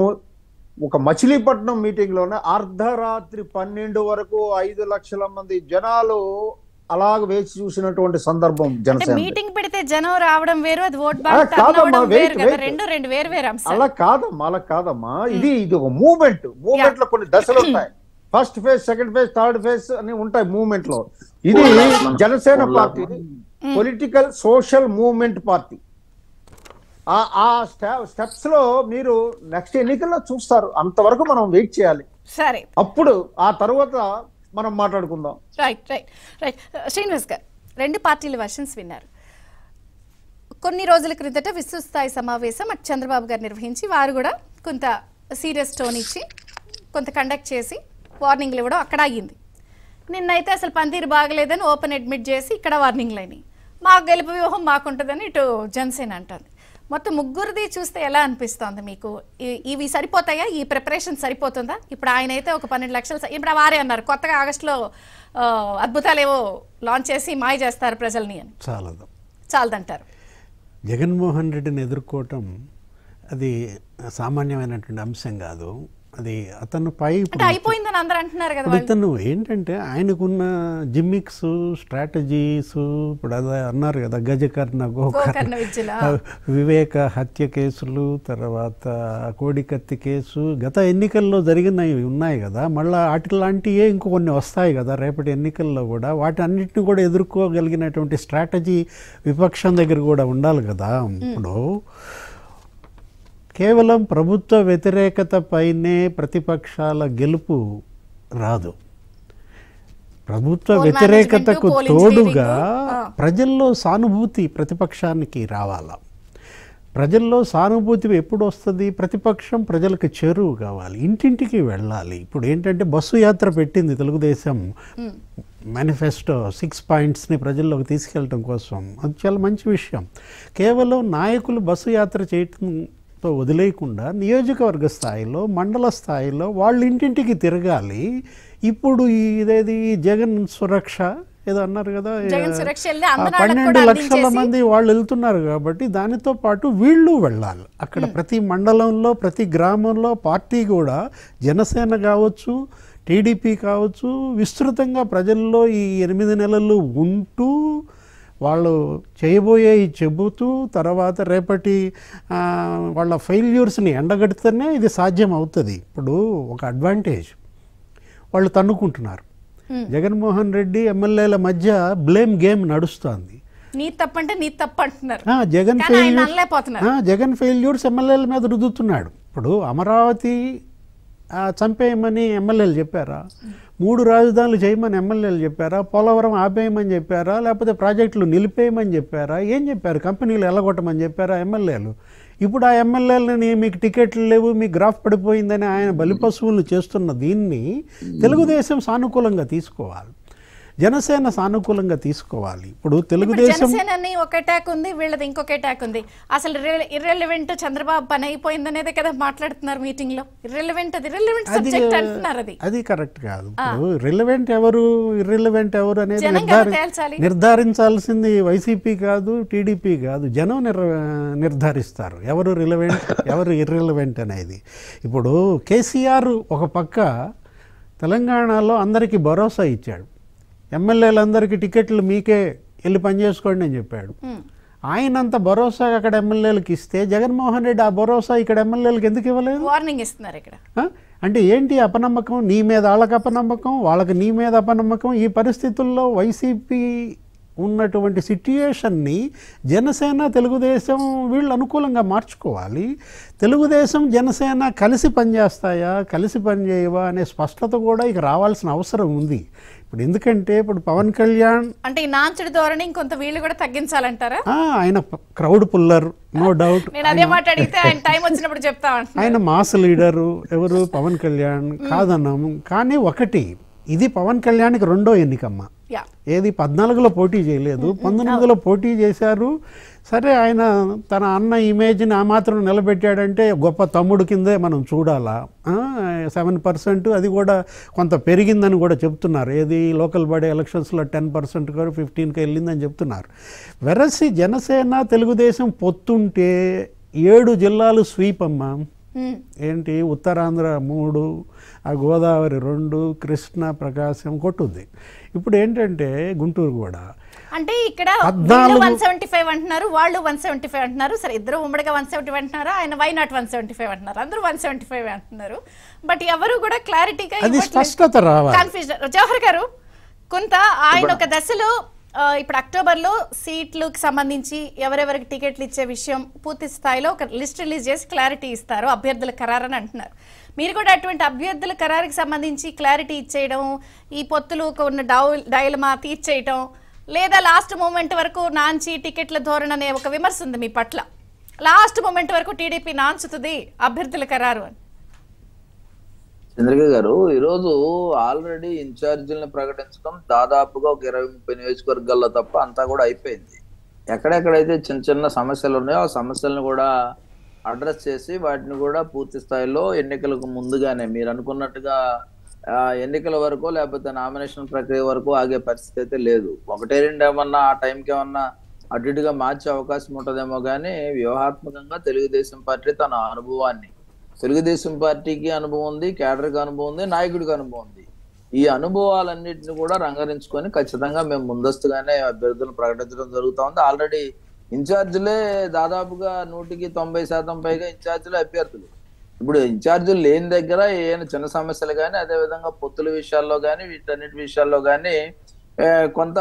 ఒక మచిలీపట్నం మీటింగ్లోనే అర్ధరాత్రి పన్నెండు వరకు ఐదు లక్షల మంది జనాలు అలాగ వేచి చూసినటువంటి సందర్భం జనసేన మీటింగ్ పెడితే జనం రావడం వేరు అది ఓట్ కాదమ్మా రెండు రెండు వేరు వేరు అలా కాదమ్మా అలా కాదమ్మా ఇది ఇది ఒక మూమెంట్ మూమెంట్ లో కొన్ని దశలు ఉంటాయి first phase second phase third phase అని ఉంటాయి మూమెంట్ లో ఇది Jana Sena party political social movement party ఆ స్టెప్స్ లో మీరు నెక్స్ట్ ఎన్నికల్లో చూస్తారు అంతవరకు మనం వెయిట్ చేయాలి సరే అప్పుడు ఆ తర్వాత మనం మాట్లాడుకుందాం రైట్ రైట్ రైట్ శ్రీనివాస్ గారు రెండు పార్టీల వర్షన్స్ విన్నారు కొన్ని రోజుల క్రిందట విశ్వస్థాయి సమావేశం అటు చంద్రబాబు గారు నిర్వహించి వారు కూడా కొంత సీరియస్ టోన్ ఇచ్చి కొంత కండక్ట్ చేసి వార్నింగ్లు ఇవ్వడం అక్కడ అయ్యింది నిన్నైతే అసలు పనితీరు బాగలేదని ఓపెన్ అడ్మిట్ చేసి ఇక్కడ వార్నింగ్లు అయినాయి మాకు గెలుపు వ్యూహం మాకుంటుందని ఇటు జనసేన అంటుంది మొత్తం ముగ్గురిది చూస్తే ఎలా అనిపిస్తోంది మీకు ఇవి సరిపోతాయా ఈ ప్రిపరేషన్ సరిపోతుందా ఇప్పుడు ఆయన అయితే ఒక పన్నెండు లక్షలు ఇప్పుడు వారే అన్నారు కొత్తగా ఆగస్టులో అద్భుతాలు ఏవో లాంచ్ చేసి మాయ చేస్తారు ప్రజల్ని అని చాలదు చాలదంటారు జగన్మోహన్ రెడ్డిని ఎదుర్కోవటం అది సామాన్యమైనటువంటి అంశం కాదు అది అతను పై అయిపోయిందని అందరూ అంటున్నారు కదా ఇతను ఏంటంటే ఆయనకున్న జిమ్మిక్స్ స్ట్రాటజీస్ ఇప్పుడు అదే అన్నారు కదా గజకర్ణ గోకర్ణ వివేక హత్య కేసులు తర్వాత కోడికత్తి కేసు గత ఎన్నికల్లో జరిగినవి ఉన్నాయి కదా మళ్ళీ వాటిలాంటివే ఇంకో కొన్ని వస్తాయి కదా రేపటి ఎన్నికల్లో కూడా వాటి అన్నింటినీ కూడా ఎదుర్కోగలిగినటువంటి స్ట్రాటజీ విపక్షం దగ్గర కూడా ఉండాలి కదా ఇప్పుడు కేవలం ప్రభుత్వ వ్యతిరేకతపైనే ప్రతిపక్షాల గెలుపు రాదు ప్రభుత్వ వ్యతిరేకతకు తోడుగా ప్రజల్లో సానుభూతి ప్రతిపక్షానికి రావాల ప్రజల్లో సానుభూతి ఎప్పుడు వస్తుంది ప్రతిపక్షం ప్రజలకు చేరువు కావాలి ఇంటింటికి వెళ్ళాలి ఇప్పుడు ఏంటంటే బస్సు యాత్ర పెట్టింది తెలుగుదేశం మేనిఫెస్టో సిక్స్ పాయింట్స్ని ప్రజల్లోకి తీసుకెళ్ళటం కోసం అది చాలా మంచి విషయం కేవలం నాయకులు బస్సు యాత్ర చేయటం తో వదిలేయకుండా నియోజకవర్గ స్థాయిలో మండల స్థాయిలో వాళ్ళ ఇంటింటికి తిరగాలి ఇప్పుడు ఇదేది జగన్ సురక్ష ఏదో అన్నారు కదా పన్నెండు లక్షల మంది వాళ్ళు వెళ్తున్నారు కాబట్టి దానితో పాటు వీళ్ళు వెళ్ళాలి అక్కడ ప్రతి మండలంలో ప్రతి గ్రామంలో పార్టీ కూడా జనసేన కావచ్చు టీడీపీ కావచ్చు విస్తృతంగా ప్రజల్లో ఈ ఎనిమిది నెలలు ఉంటూ వాళ్ళు చేయబోయే ఈ చెబుతూ తర్వాత రేపటి వాళ్ళ ఫెయిల్యూర్స్ని ఎండగడితేనే ఇది సాధ్యం అవుతుంది ఇప్పుడు ఒక అడ్వాంటేజ్ వాళ్ళు తన్నుకుంటున్నారు జగన్మోహన్ రెడ్డి ఎమ్మెల్యేల మధ్య బ్లేమ్ గేమ్ నడుస్తుంది నీ తప్పంటే నీ జగన్ జగన్ ఫెయిల్యూర్స్ ఎమ్మెల్యేల మీద రుద్దుతున్నాడు ఇప్పుడు అమరావతి చంపేయమని ఎమ్మెల్యేలు చెప్పారా మూడు రాజధానులు చేయమని ఎమ్మెల్యేలు చెప్పారా పోలవరం ఆపేయమని చెప్పారా లేకపోతే ప్రాజెక్టులు నిలిపేయమని చెప్పారా ఏం చెప్పారు కంపెనీలు ఎల్లగొట్టమని చెప్పారా ఎమ్మెల్యేలు ఇప్పుడు ఆ ఎమ్మెల్యేలని మీకు టికెట్లు లేవు మీ గ్రాఫ్ పడిపోయిందని ఆయన బలిపశువులు చేస్తున్న దీన్ని తెలుగుదేశం సానుకూలంగా తీసుకోవాలి జనసేన సానుకూలంగా తీసుకోవాలి ఇప్పుడు తెలుగుదేశం ఒక అటాక్ ఉంది వీళ్ళది ఇంకొక అటాక్ ఉంది అసలు ఇర్రెలివెంట్ చంద్రబాబు పని అయిపోయింది అనేది కదా మాట్లాడుతున్నారు మీటింగ్ లో ఇర్రెలివెంట్ అది రిలవెంట్ సబ్జెక్ట్ అంటున్నారు అది అది కరెక్ట్ కాదు ఇప్పుడు రిలవెంట్ ఎవరు ఇర్రెలివెంట్ ఎవరు అనేది నిర్ధారించాల్సింది వైసీపీ కాదు టీడీపీ కాదు జనం నిర్ నిర్ధారిస్తారు ఎవరు రిలవెంట్ ఎవరు ఇర్రెలివెంట్ అనేది ఇప్పుడు కేసీఆర్ ఒక పక్క తెలంగాణలో అందరికీ భరోసా ఇచ్చాడు ఎమ్మెల్యేలందరికీ టికెట్లు మీకే వెళ్ళి పనిచేసుకోండి అని చెప్పాడు ఆయనంత భరోసా అక్కడ ఎమ్మెల్యేలకు ఇస్తే జగన్మోహన్ రెడ్డి ఆ భరోసా ఇక్కడ ఎమ్మెల్యేలకు ఎందుకు ఇవ్వలేదు వార్నింగ్ ఇస్తున్నారు ఇక్కడ అంటే ఏంటి అపనమ్మకం నీ మీద వాళ్ళకి అపనమ్మకం వాళ్ళకి నీ మీద అపనమ్మకం ఈ పరిస్థితుల్లో వైసీపీ ఉన్నటువంటి సిట్యుయేషన్ని జనసేన తెలుగుదేశం వీళ్ళు అనుకూలంగా మార్చుకోవాలి తెలుగుదేశం జనసేన కలిసి పనిచేస్తాయా కలిసి పనిచేయవా అనే స్పష్టత కూడా ఇక రావాల్సిన అవసరం ఉంది ఇప్పుడు ఎందుకంటే ఇప్పుడు పవన్ కళ్యాణ్ అంటే ఈ నాంచుడి ధోరణి ఇంకొంత వీళ్ళు కూడా తగ్గించాలంటారా ఆయన క్రౌడ్ పుల్లర్ నో డౌట్ నేను అదే మాట అడిగితే ఆయన టైం వచ్చినప్పుడు చెప్తా [laughs] ఆయన మాస్ లీడరు ఎవరు పవన్ కళ్యాణ్ కాదన్నాము కానీ ఒకటి ఇది పవన్ కళ్యాణ్కి రెండో ఎన్నికమ్మ ఏది పద్నాలుగులో పోటీ చేయలేదు పంతొమ్మిదిలో పోటీ చేశారు సరే ఆయన తన అన్న ఇమేజ్ని ఆ మాత్రం నిలబెట్టాడంటే గొప్ప తమ్ముడు కిందే మనం చూడాలా సెవెన్ పర్సెంట్ అది కూడా కొంత పెరిగిందని కూడా చెప్తున్నారు ఏది లోకల్ బాడీ ఎలక్షన్స్లో టెన్ పర్సెంట్ కాదు ఫిఫ్టీన్కి వెళ్ళిందని చెప్తున్నారు వెరసి జనసేన తెలుగుదేశం పొత్తుంటే ఏడు జిల్లాలు స్వీప్ అమ్మ ఏంటి ఉత్తరాంధ్ర మూడు ఆ గోదావరి రెండు కృష్ణ ప్రకాశం కొట్టుంది ఇప్పుడు ఏంటంటే గుంటూరు కూడా అంటే ఇక్కడ వన్ సెవెంటీ ఫైవ్ అంటున్నారు వాళ్ళు వన్ సెవెంటీ ఫైవ్ అంటున్నారు సరే ఇద్దరు ఉమ్మడిగా వన్ సెవెంటీ ఫైవ్ అంటున్నారు ఆయన why not one seventy five అంటున్నారు అందరూ వన్ సెవెంటీ ఫైవ్ అంటున్నారు బట్ ఎవరు కూడా క్లారిటీగా స్పష్టత కన్ఫ్యూజన్ జవహర్ గారు కొంత ఆయన ఒక దశలో ఇప్పుడు అక్టోబర్ లో సీట్లు సంబంధించి ఎవరెవరికి టికెట్లు ఇచ్చే విషయం పూర్తి స్థాయిలో ఒక లిస్ట్ రిలీజ్ చేసి క్లారిటీ ఇస్తారు అభ్యర్థుల ఖరారని అంటున్నారు మీరు కూడా అటువంటి అభ్యర్థుల ఖరారుకి సంబంధించి క్లారిటీ ఇచ్చేయడం ఈ పొత్తులు ఉన్న డౌ డైలమా తీర్చేయడం లేదా లాస్ట్ మూమెంట్ వరకు నాంచి టికెట్ల ధోరణి అనే ఒక విమర్శ ఉంది మీ పట్ల లాస్ట్ మూమెంట్ వరకు టీడీపీ నాంచుతుంది అభ్యర్థుల ఖరారు అని చంద్రిక గారు ఈరోజు ఆల్రెడీ ఇన్ఛార్జీలను ప్రకటించడం దాదాపుగా ఒక ఇరవై ముప్పై నియోజకవర్గాల్లో తప్ప అంతా కూడా అయిపోయింది ఎక్కడెక్కడైతే చిన్న చిన్న సమస్యలు ఉన్నాయో ఆ సమస్యలను కూడా అడ్రస్ చేసి వాటిని కూడా పూర్తి స్థాయిలో ఎన్నికలకు ముందుగానే మీరు అనుకున్నట్టుగా ఎన్నికల వరకు లేకపోతే నామినేషన్ ప్రక్రియ వరకు ఆగే పరిస్థితి అయితే లేదు ఒకటే రెండు ఏమన్నా ఆ టైంకి ఏమన్నా అటు ఇటుగా మార్చే అవకాశం ఉంటుందేమో కానీ వ్యూహాత్మకంగా తెలుగుదేశం పార్టీ తన అనుభవాన్ని తెలుగుదేశం పార్టీకి అనుభవం ఉంది కేడర్కి అనుభవం ఉంది నాయకుడికి అనుభవం ఉంది ఈ అనుభవాలన్నింటినీ కూడా రంగరించుకొని ఖచ్చితంగా మేము ముందస్తుగానే అభ్యర్థులను ప్రకటించడం జరుగుతూ ఉంది ఆల్రెడీ ఇన్ఛార్జీలే దాదాపుగా నూటికి తొంభై శాతం పైగా ఇన్ఛార్జీలు అభ్యర్థులు ఇప్పుడు ఇన్ఛార్జీలు లేని దగ్గర ఏమైనా చిన్న సమస్యలు కానీ అదేవిధంగా పొత్తుల విషయాల్లో కానీ వీటన్నిటి విషయాల్లో కానీ కొంత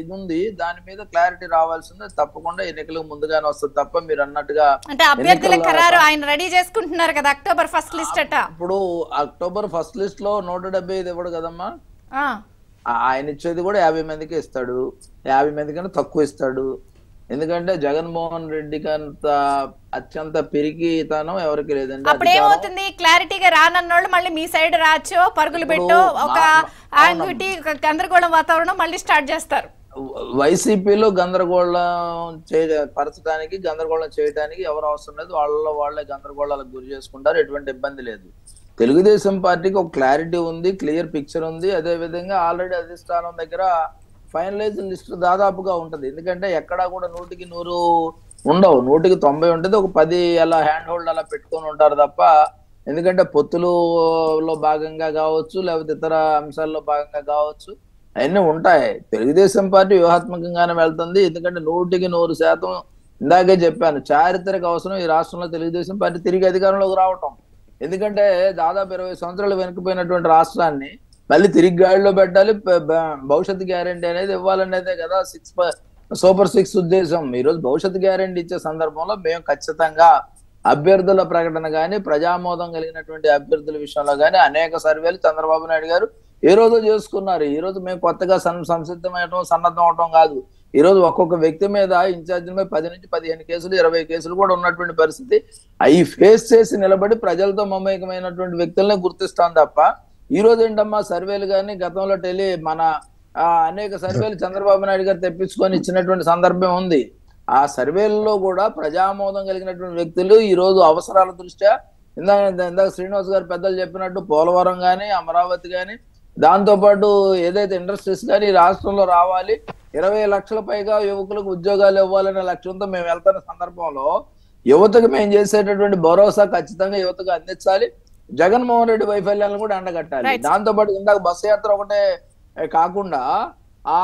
ఇది ఉంది దాని మీద క్లారిటీ రావాల్సింది తప్పకుండా ఎన్నికలకు ముందుగానే వస్తుంది తప్ప మీరు అన్నట్టుగా అంటే అభ్యర్థుల ఖరారు ఆయన రెడీ చేసుకుంటున్నారు కదా అక్టోబర్ ఫస్ట్ లిస్ట్ అట ఇప్పుడు అక్టోబర్ ఫస్ట్ లిస్ట్ లో నూట డెబ్బై ఐదు ఇవ్వడు కదమ్మా ఆయన ఇచ్చేది కూడా యాభై మందికి ఇస్తాడు యాభై మందికి తక్కువ ఇస్తాడు ఎందుకంటే జగన్మోహన్ రెడ్డికి అంత అత్యంత పెరిగితనం ఎవరికి లేదండి అప్పుడు ఏమవుతుంది క్లారిటీగా రానన్నోళ్ళు మళ్ళీ మీ సైడ్ రాచో పరుగులు పెట్టు ఒక గందరగోళం వాతావరణం మళ్ళీ స్టార్ట్ చేస్తారు వైసీపీలో గందరగోళం చే పరచడానికి గందరగోళం చేయడానికి ఎవరు అవసరం లేదు వాళ్ళలో వాళ్ళే గందరగోళాలకు గురి చేసుకుంటారు ఎటువంటి ఇబ్బంది లేదు తెలుగుదేశం పార్టీకి ఒక క్లారిటీ ఉంది క్లియర్ పిక్చర్ ఉంది అదే విధంగా ఆల్రెడీ అధిష్టానం దగ్గర ఫైనలైజ్ లిస్ట్ దాదాపుగా ఉంటుంది ఎందుకంటే ఎక్కడా కూడా నూటికి నూరు ఉండవు నూటికి తొంభై ఉంటుంది ఒక పది అలా హ్యాండ్ హోల్డ్ అలా పెట్టుకొని ఉంటారు తప్ప ఎందుకంటే పొత్తులులో భాగంగా కావచ్చు లేకపోతే ఇతర అంశాల్లో భాగంగా కావచ్చు అవన్నీ ఉంటాయి తెలుగుదేశం పార్టీ వ్యూహాత్మకంగానే వెళ్తుంది ఎందుకంటే నూటికి నూరు శాతం ఇందాకే చెప్పాను చారిత్రక అవసరం ఈ రాష్ట్రంలో తెలుగుదేశం పార్టీ తిరిగి అధికారంలోకి రావటం ఎందుకంటే దాదాపు ఇరవై సంవత్సరాలు వెనుకపోయినటువంటి రాష్ట్రాన్ని మళ్ళీ తిరిగి గాడిలో పెట్టాలి భవిష్యత్ గ్యారంటీ అనేది ఇవ్వాలనేదే కదా సిక్స్ సూపర్ సిక్స్ ఉద్దేశం ఈరోజు భవిష్యత్ గ్యారంటీ ఇచ్చే సందర్భంలో మేము ఖచ్చితంగా అభ్యర్థుల ప్రకటన కానీ ప్రజామోదం కలిగినటువంటి అభ్యర్థుల విషయంలో కానీ అనేక సర్వేలు చంద్రబాబు నాయుడు గారు ఏ రోజు చేసుకున్నారు ఈ రోజు మేము కొత్తగా సంసిద్ధమవటం సన్నద్ధం అవటం కాదు ఈ రోజు ఒక్కొక్క వ్యక్తి మీద ఇన్ఛార్జీల మీద పది నుంచి పదిహేను కేసులు ఇరవై కేసులు కూడా ఉన్నటువంటి పరిస్థితి అవి ఫేస్ చేసి నిలబడి ప్రజలతో మమేకమైనటువంటి వ్యక్తులనే గుర్తిస్తాం తప్ప ఈ రోజు ఏంటమ్మా సర్వేలు కానీ గతంలో టెలి మన అనేక సర్వేలు చంద్రబాబు నాయుడు గారు తెప్పించుకొని ఇచ్చినటువంటి సందర్భం ఉంది ఆ సర్వేల్లో కూడా ప్రజామోదం కలిగినటువంటి వ్యక్తులు ఈ రోజు అవసరాల దృష్ట్యా ఇందాక ఇందాక శ్రీనివాస్ గారు పెద్దలు చెప్పినట్టు పోలవరం కానీ అమరావతి కానీ దాంతోపాటు ఏదైతే ఇండస్ట్రీస్ కానీ రాష్ట్రంలో రావాలి ఇరవై లక్షల పైగా యువకులకు ఉద్యోగాలు ఇవ్వాలనే లక్ష్యంతో మేము వెళ్తున్న సందర్భంలో యువతకు మేము చేసేటటువంటి భరోసా ఖచ్చితంగా యువతకు అందించాలి జగన్మోహన్ రెడ్డి వైఫల్యాలను కూడా ఎండగట్టాలి దాంతో పాటు ఇందాక బస్సు యాత్ర ఒకటే కాకుండా ఆ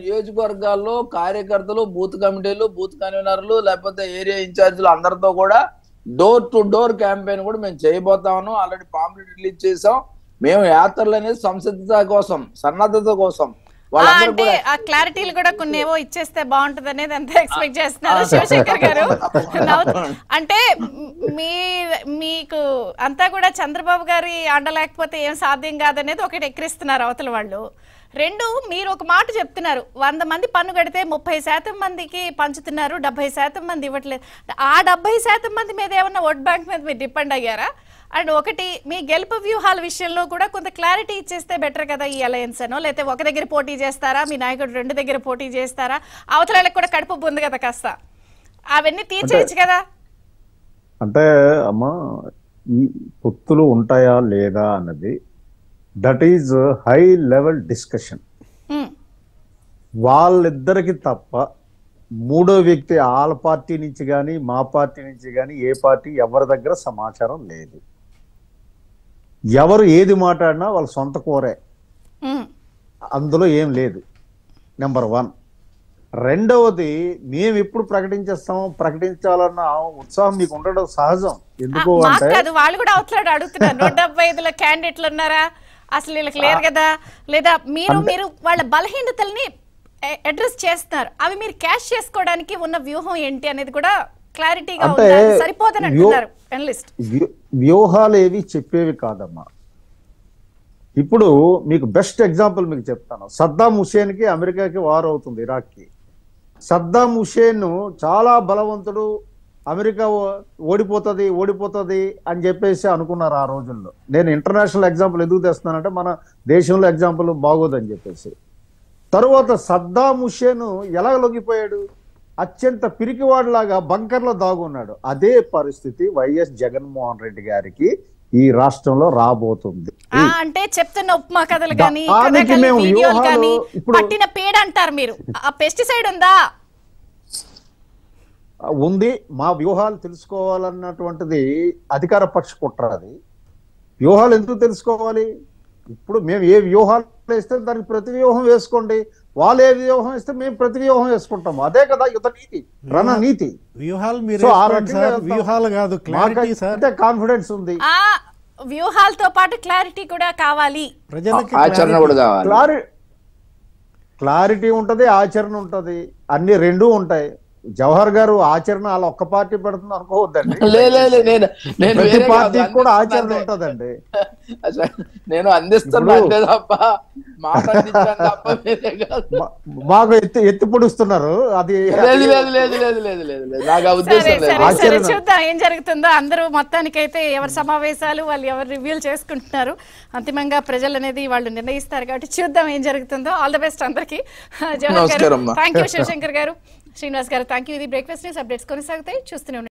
నియోజకవర్గాల్లో కార్యకర్తలు బూత్ కమిటీలు బూత్ కన్వీనర్లు లేకపోతే ఏరియా ఇన్ఛార్జీలు అందరితో కూడా డోర్ టు డోర్ క్యాంపెయిన్ కూడా మేము చేయబోతాము ఆల్రెడీ పాంప్లెట్ రిలీజ్ చేసాం మేము యాత్రలు అనేది సంసిద్ధత కోసం సన్నద్ధత కోసం అంటే ఆ క్లారిటీలు కూడా కొన్ని ఏవో ఇచ్చేస్తే బాగుంటది అనేది అంత ఎక్స్పెక్ట్ చేస్తున్నారు శివశంకర్ గారు అంటే మీ మీకు అంతా కూడా చంద్రబాబు గారి ఆడలేకపోతే ఏం సాధ్యం కాదనేది ఒకటి ఎక్కిరిస్తున్నారు అవతల వాళ్ళు రెండు మీరు ఒక మాట చెప్తున్నారు వంద మంది పన్ను కడితే ముప్పై శాతం మందికి పంచుతున్నారు డెబ్బై శాతం మంది ఇవ్వట్లేదు ఆ డెబ్బై శాతం మంది మీద ఏమన్నా ఓట్ బ్యాంక్ మీద మీరు డిపెండ్ అయ్యారా అండ్ ఒకటి మీ గెలుపు వ్యూహాల విషయంలో కూడా కొంత క్లారిటీ ఇచ్చేస్తే బెటర్ కదా ఈ అలయన్స్ అను లేకపోతే ఒక దగ్గర పోటీ చేస్తారా మీ నాయకుడు రెండు దగ్గర పోటీ చేస్తారా అవతలాలకు కూడా కడుపు ఉంది కదా కాస్త అవన్నీ తీర్చేయచ్చు కదా అంటే అమ్మా ఈ పొత్తులు ఉంటాయా లేదా అన్నది that is high level discussion వాళ్ళిద్దరికి తప్ప మూడో వ్యక్తి వాళ్ళ పార్టీ నుంచి కానీ మా పార్టీ నుంచి కానీ ఏ పార్టీ ఎవరి దగ్గర సమాచారం లేదు ఎవరు ఏది మాట్లాడినా వాళ్ళ సొంత కూరే hmm. అందులో ఏం లేదు నెంబర్ వన్ రెండవది మేము ఎప్పుడు ప్రకటించేస్తాం ప్రకటించాలన్న ఉత్సాహం మీకు ఉండడం సహజం ఎందుకు అంటే వాళ్ళు కూడా అవుతున్నాడు అడుగుతున్నారు నూట డెబ్బై ఐదుల క్యాండిడేట్లు ఉన్నారా అసలు వీళ్ళకి లేరు కదా లేదా మీరు మీరు వాళ్ళ బలహీనతల్ని అడ్రస్ చేస్తున్నారు అవి మీరు క్యాష్ చేసుకోవడానికి ఉన్న వ్యూహం ఏంటి అనేది కూడా క్లారిటీగా సరిపోదని అంటున్నారు ఎనలిస్ట్ వ్యూహాలు ఏవి చెప్పేవి కాదమ్మా ఇప్పుడు మీకు బెస్ట్ ఎగ్జాంపుల్ మీకు చెప్తాను సద్దాం హుసేన్ కి అమెరికాకి వార్ అవుతుంది ఇరాక్ కి సద్దాం హుసేన్ చాలా బలవంతుడు అమెరికా ఓడిపోతుంది ఓడిపోతుంది అని చెప్పేసి అనుకున్నారు ఆ రోజుల్లో నేను ఇంటర్నేషనల్ ఎగ్జాంపుల్ ఎందుకు తెస్తున్నానంటే మన దేశంలో ఎగ్జాంపుల్ బాగోదని చెప్పేసి తరువాత సద్దాం హుషేను ఎలా లొంగిపోయాడు అత్యంత పిరికివాడిలాగా బంకర్లో దాగున్నాడు అదే పరిస్థితి వైఎస్ జగన్మోహన్ రెడ్డి గారికి ఈ రాష్ట్రంలో రాబోతుంది అంటే చెప్తున్న ఉప్మా కథలు కానీ పట్టిన పేడ అంటారు మీరు ఆ పెస్టిసైడ్ ఉందా ఉంది మా వ్యూహాలు తెలుసుకోవాలన్నటువంటిది అధికార పక్ష కుట్ర అది వ్యూహాలు ఎందుకు తెలుసుకోవాలి ఇప్పుడు మేము ఏ వ్యూహాలు వేస్తే దానికి ప్రతి వ్యూహం వేసుకోండి వాళ్ళు ఏ వ్యూహం వేస్తే మేము ప్రతి వ్యూహం వేసుకుంటాం అదే కదా యుద్ధ నీతి రణ నీతి వ్యూహాలు వ్యూహాలు కాదు అంటే కాన్ఫిడెన్స్ ఉంది వ్యూహాలతో పాటు క్లారిటీ కూడా కావాలి ఆచరణ కూడా కావాలి క్లారిటీ ఉంటది ఆచరణ ఉంటది అన్ని రెండూ ఉంటాయి జవహర్ గారు ఆచరణ అలా ఒక్క పార్టీ పెడుతుంది అనుకోవద్దండి [laughs] పార్టీ కూడా ఆచరణ ఉంటుందండి నేను [laughs] అందిస్తున్నాను తప్ప మాకు ఎత్తి ఎత్తి పొడుస్తున్నారు అది లేదు లేదు లేదు లేదు లేదు నాకు ఉద్దేశం చూద్దాం ఏం జరుగుతుందో అందరూ మొత్తానికైతే ఎవరి సమావేశాలు వాళ్ళు ఎవరు రివ్యూల్ చేసుకుంటున్నారు అంతిమంగా ప్రజలు అనేది వాళ్ళు నిర్ణయిస్తారు కాబట్టి చూద్దాం ఏం జరుగుతుందో ఆల్ ద బెస్ట్ అందరికి జవహర్ గారు thank you Shivshankar garu Srinivas garu thank you ఇది బ్రేక్ఫాస్ట్ న్యూస్ అప్డేట్స్ కొనసాగుతాయి చూస్తూనే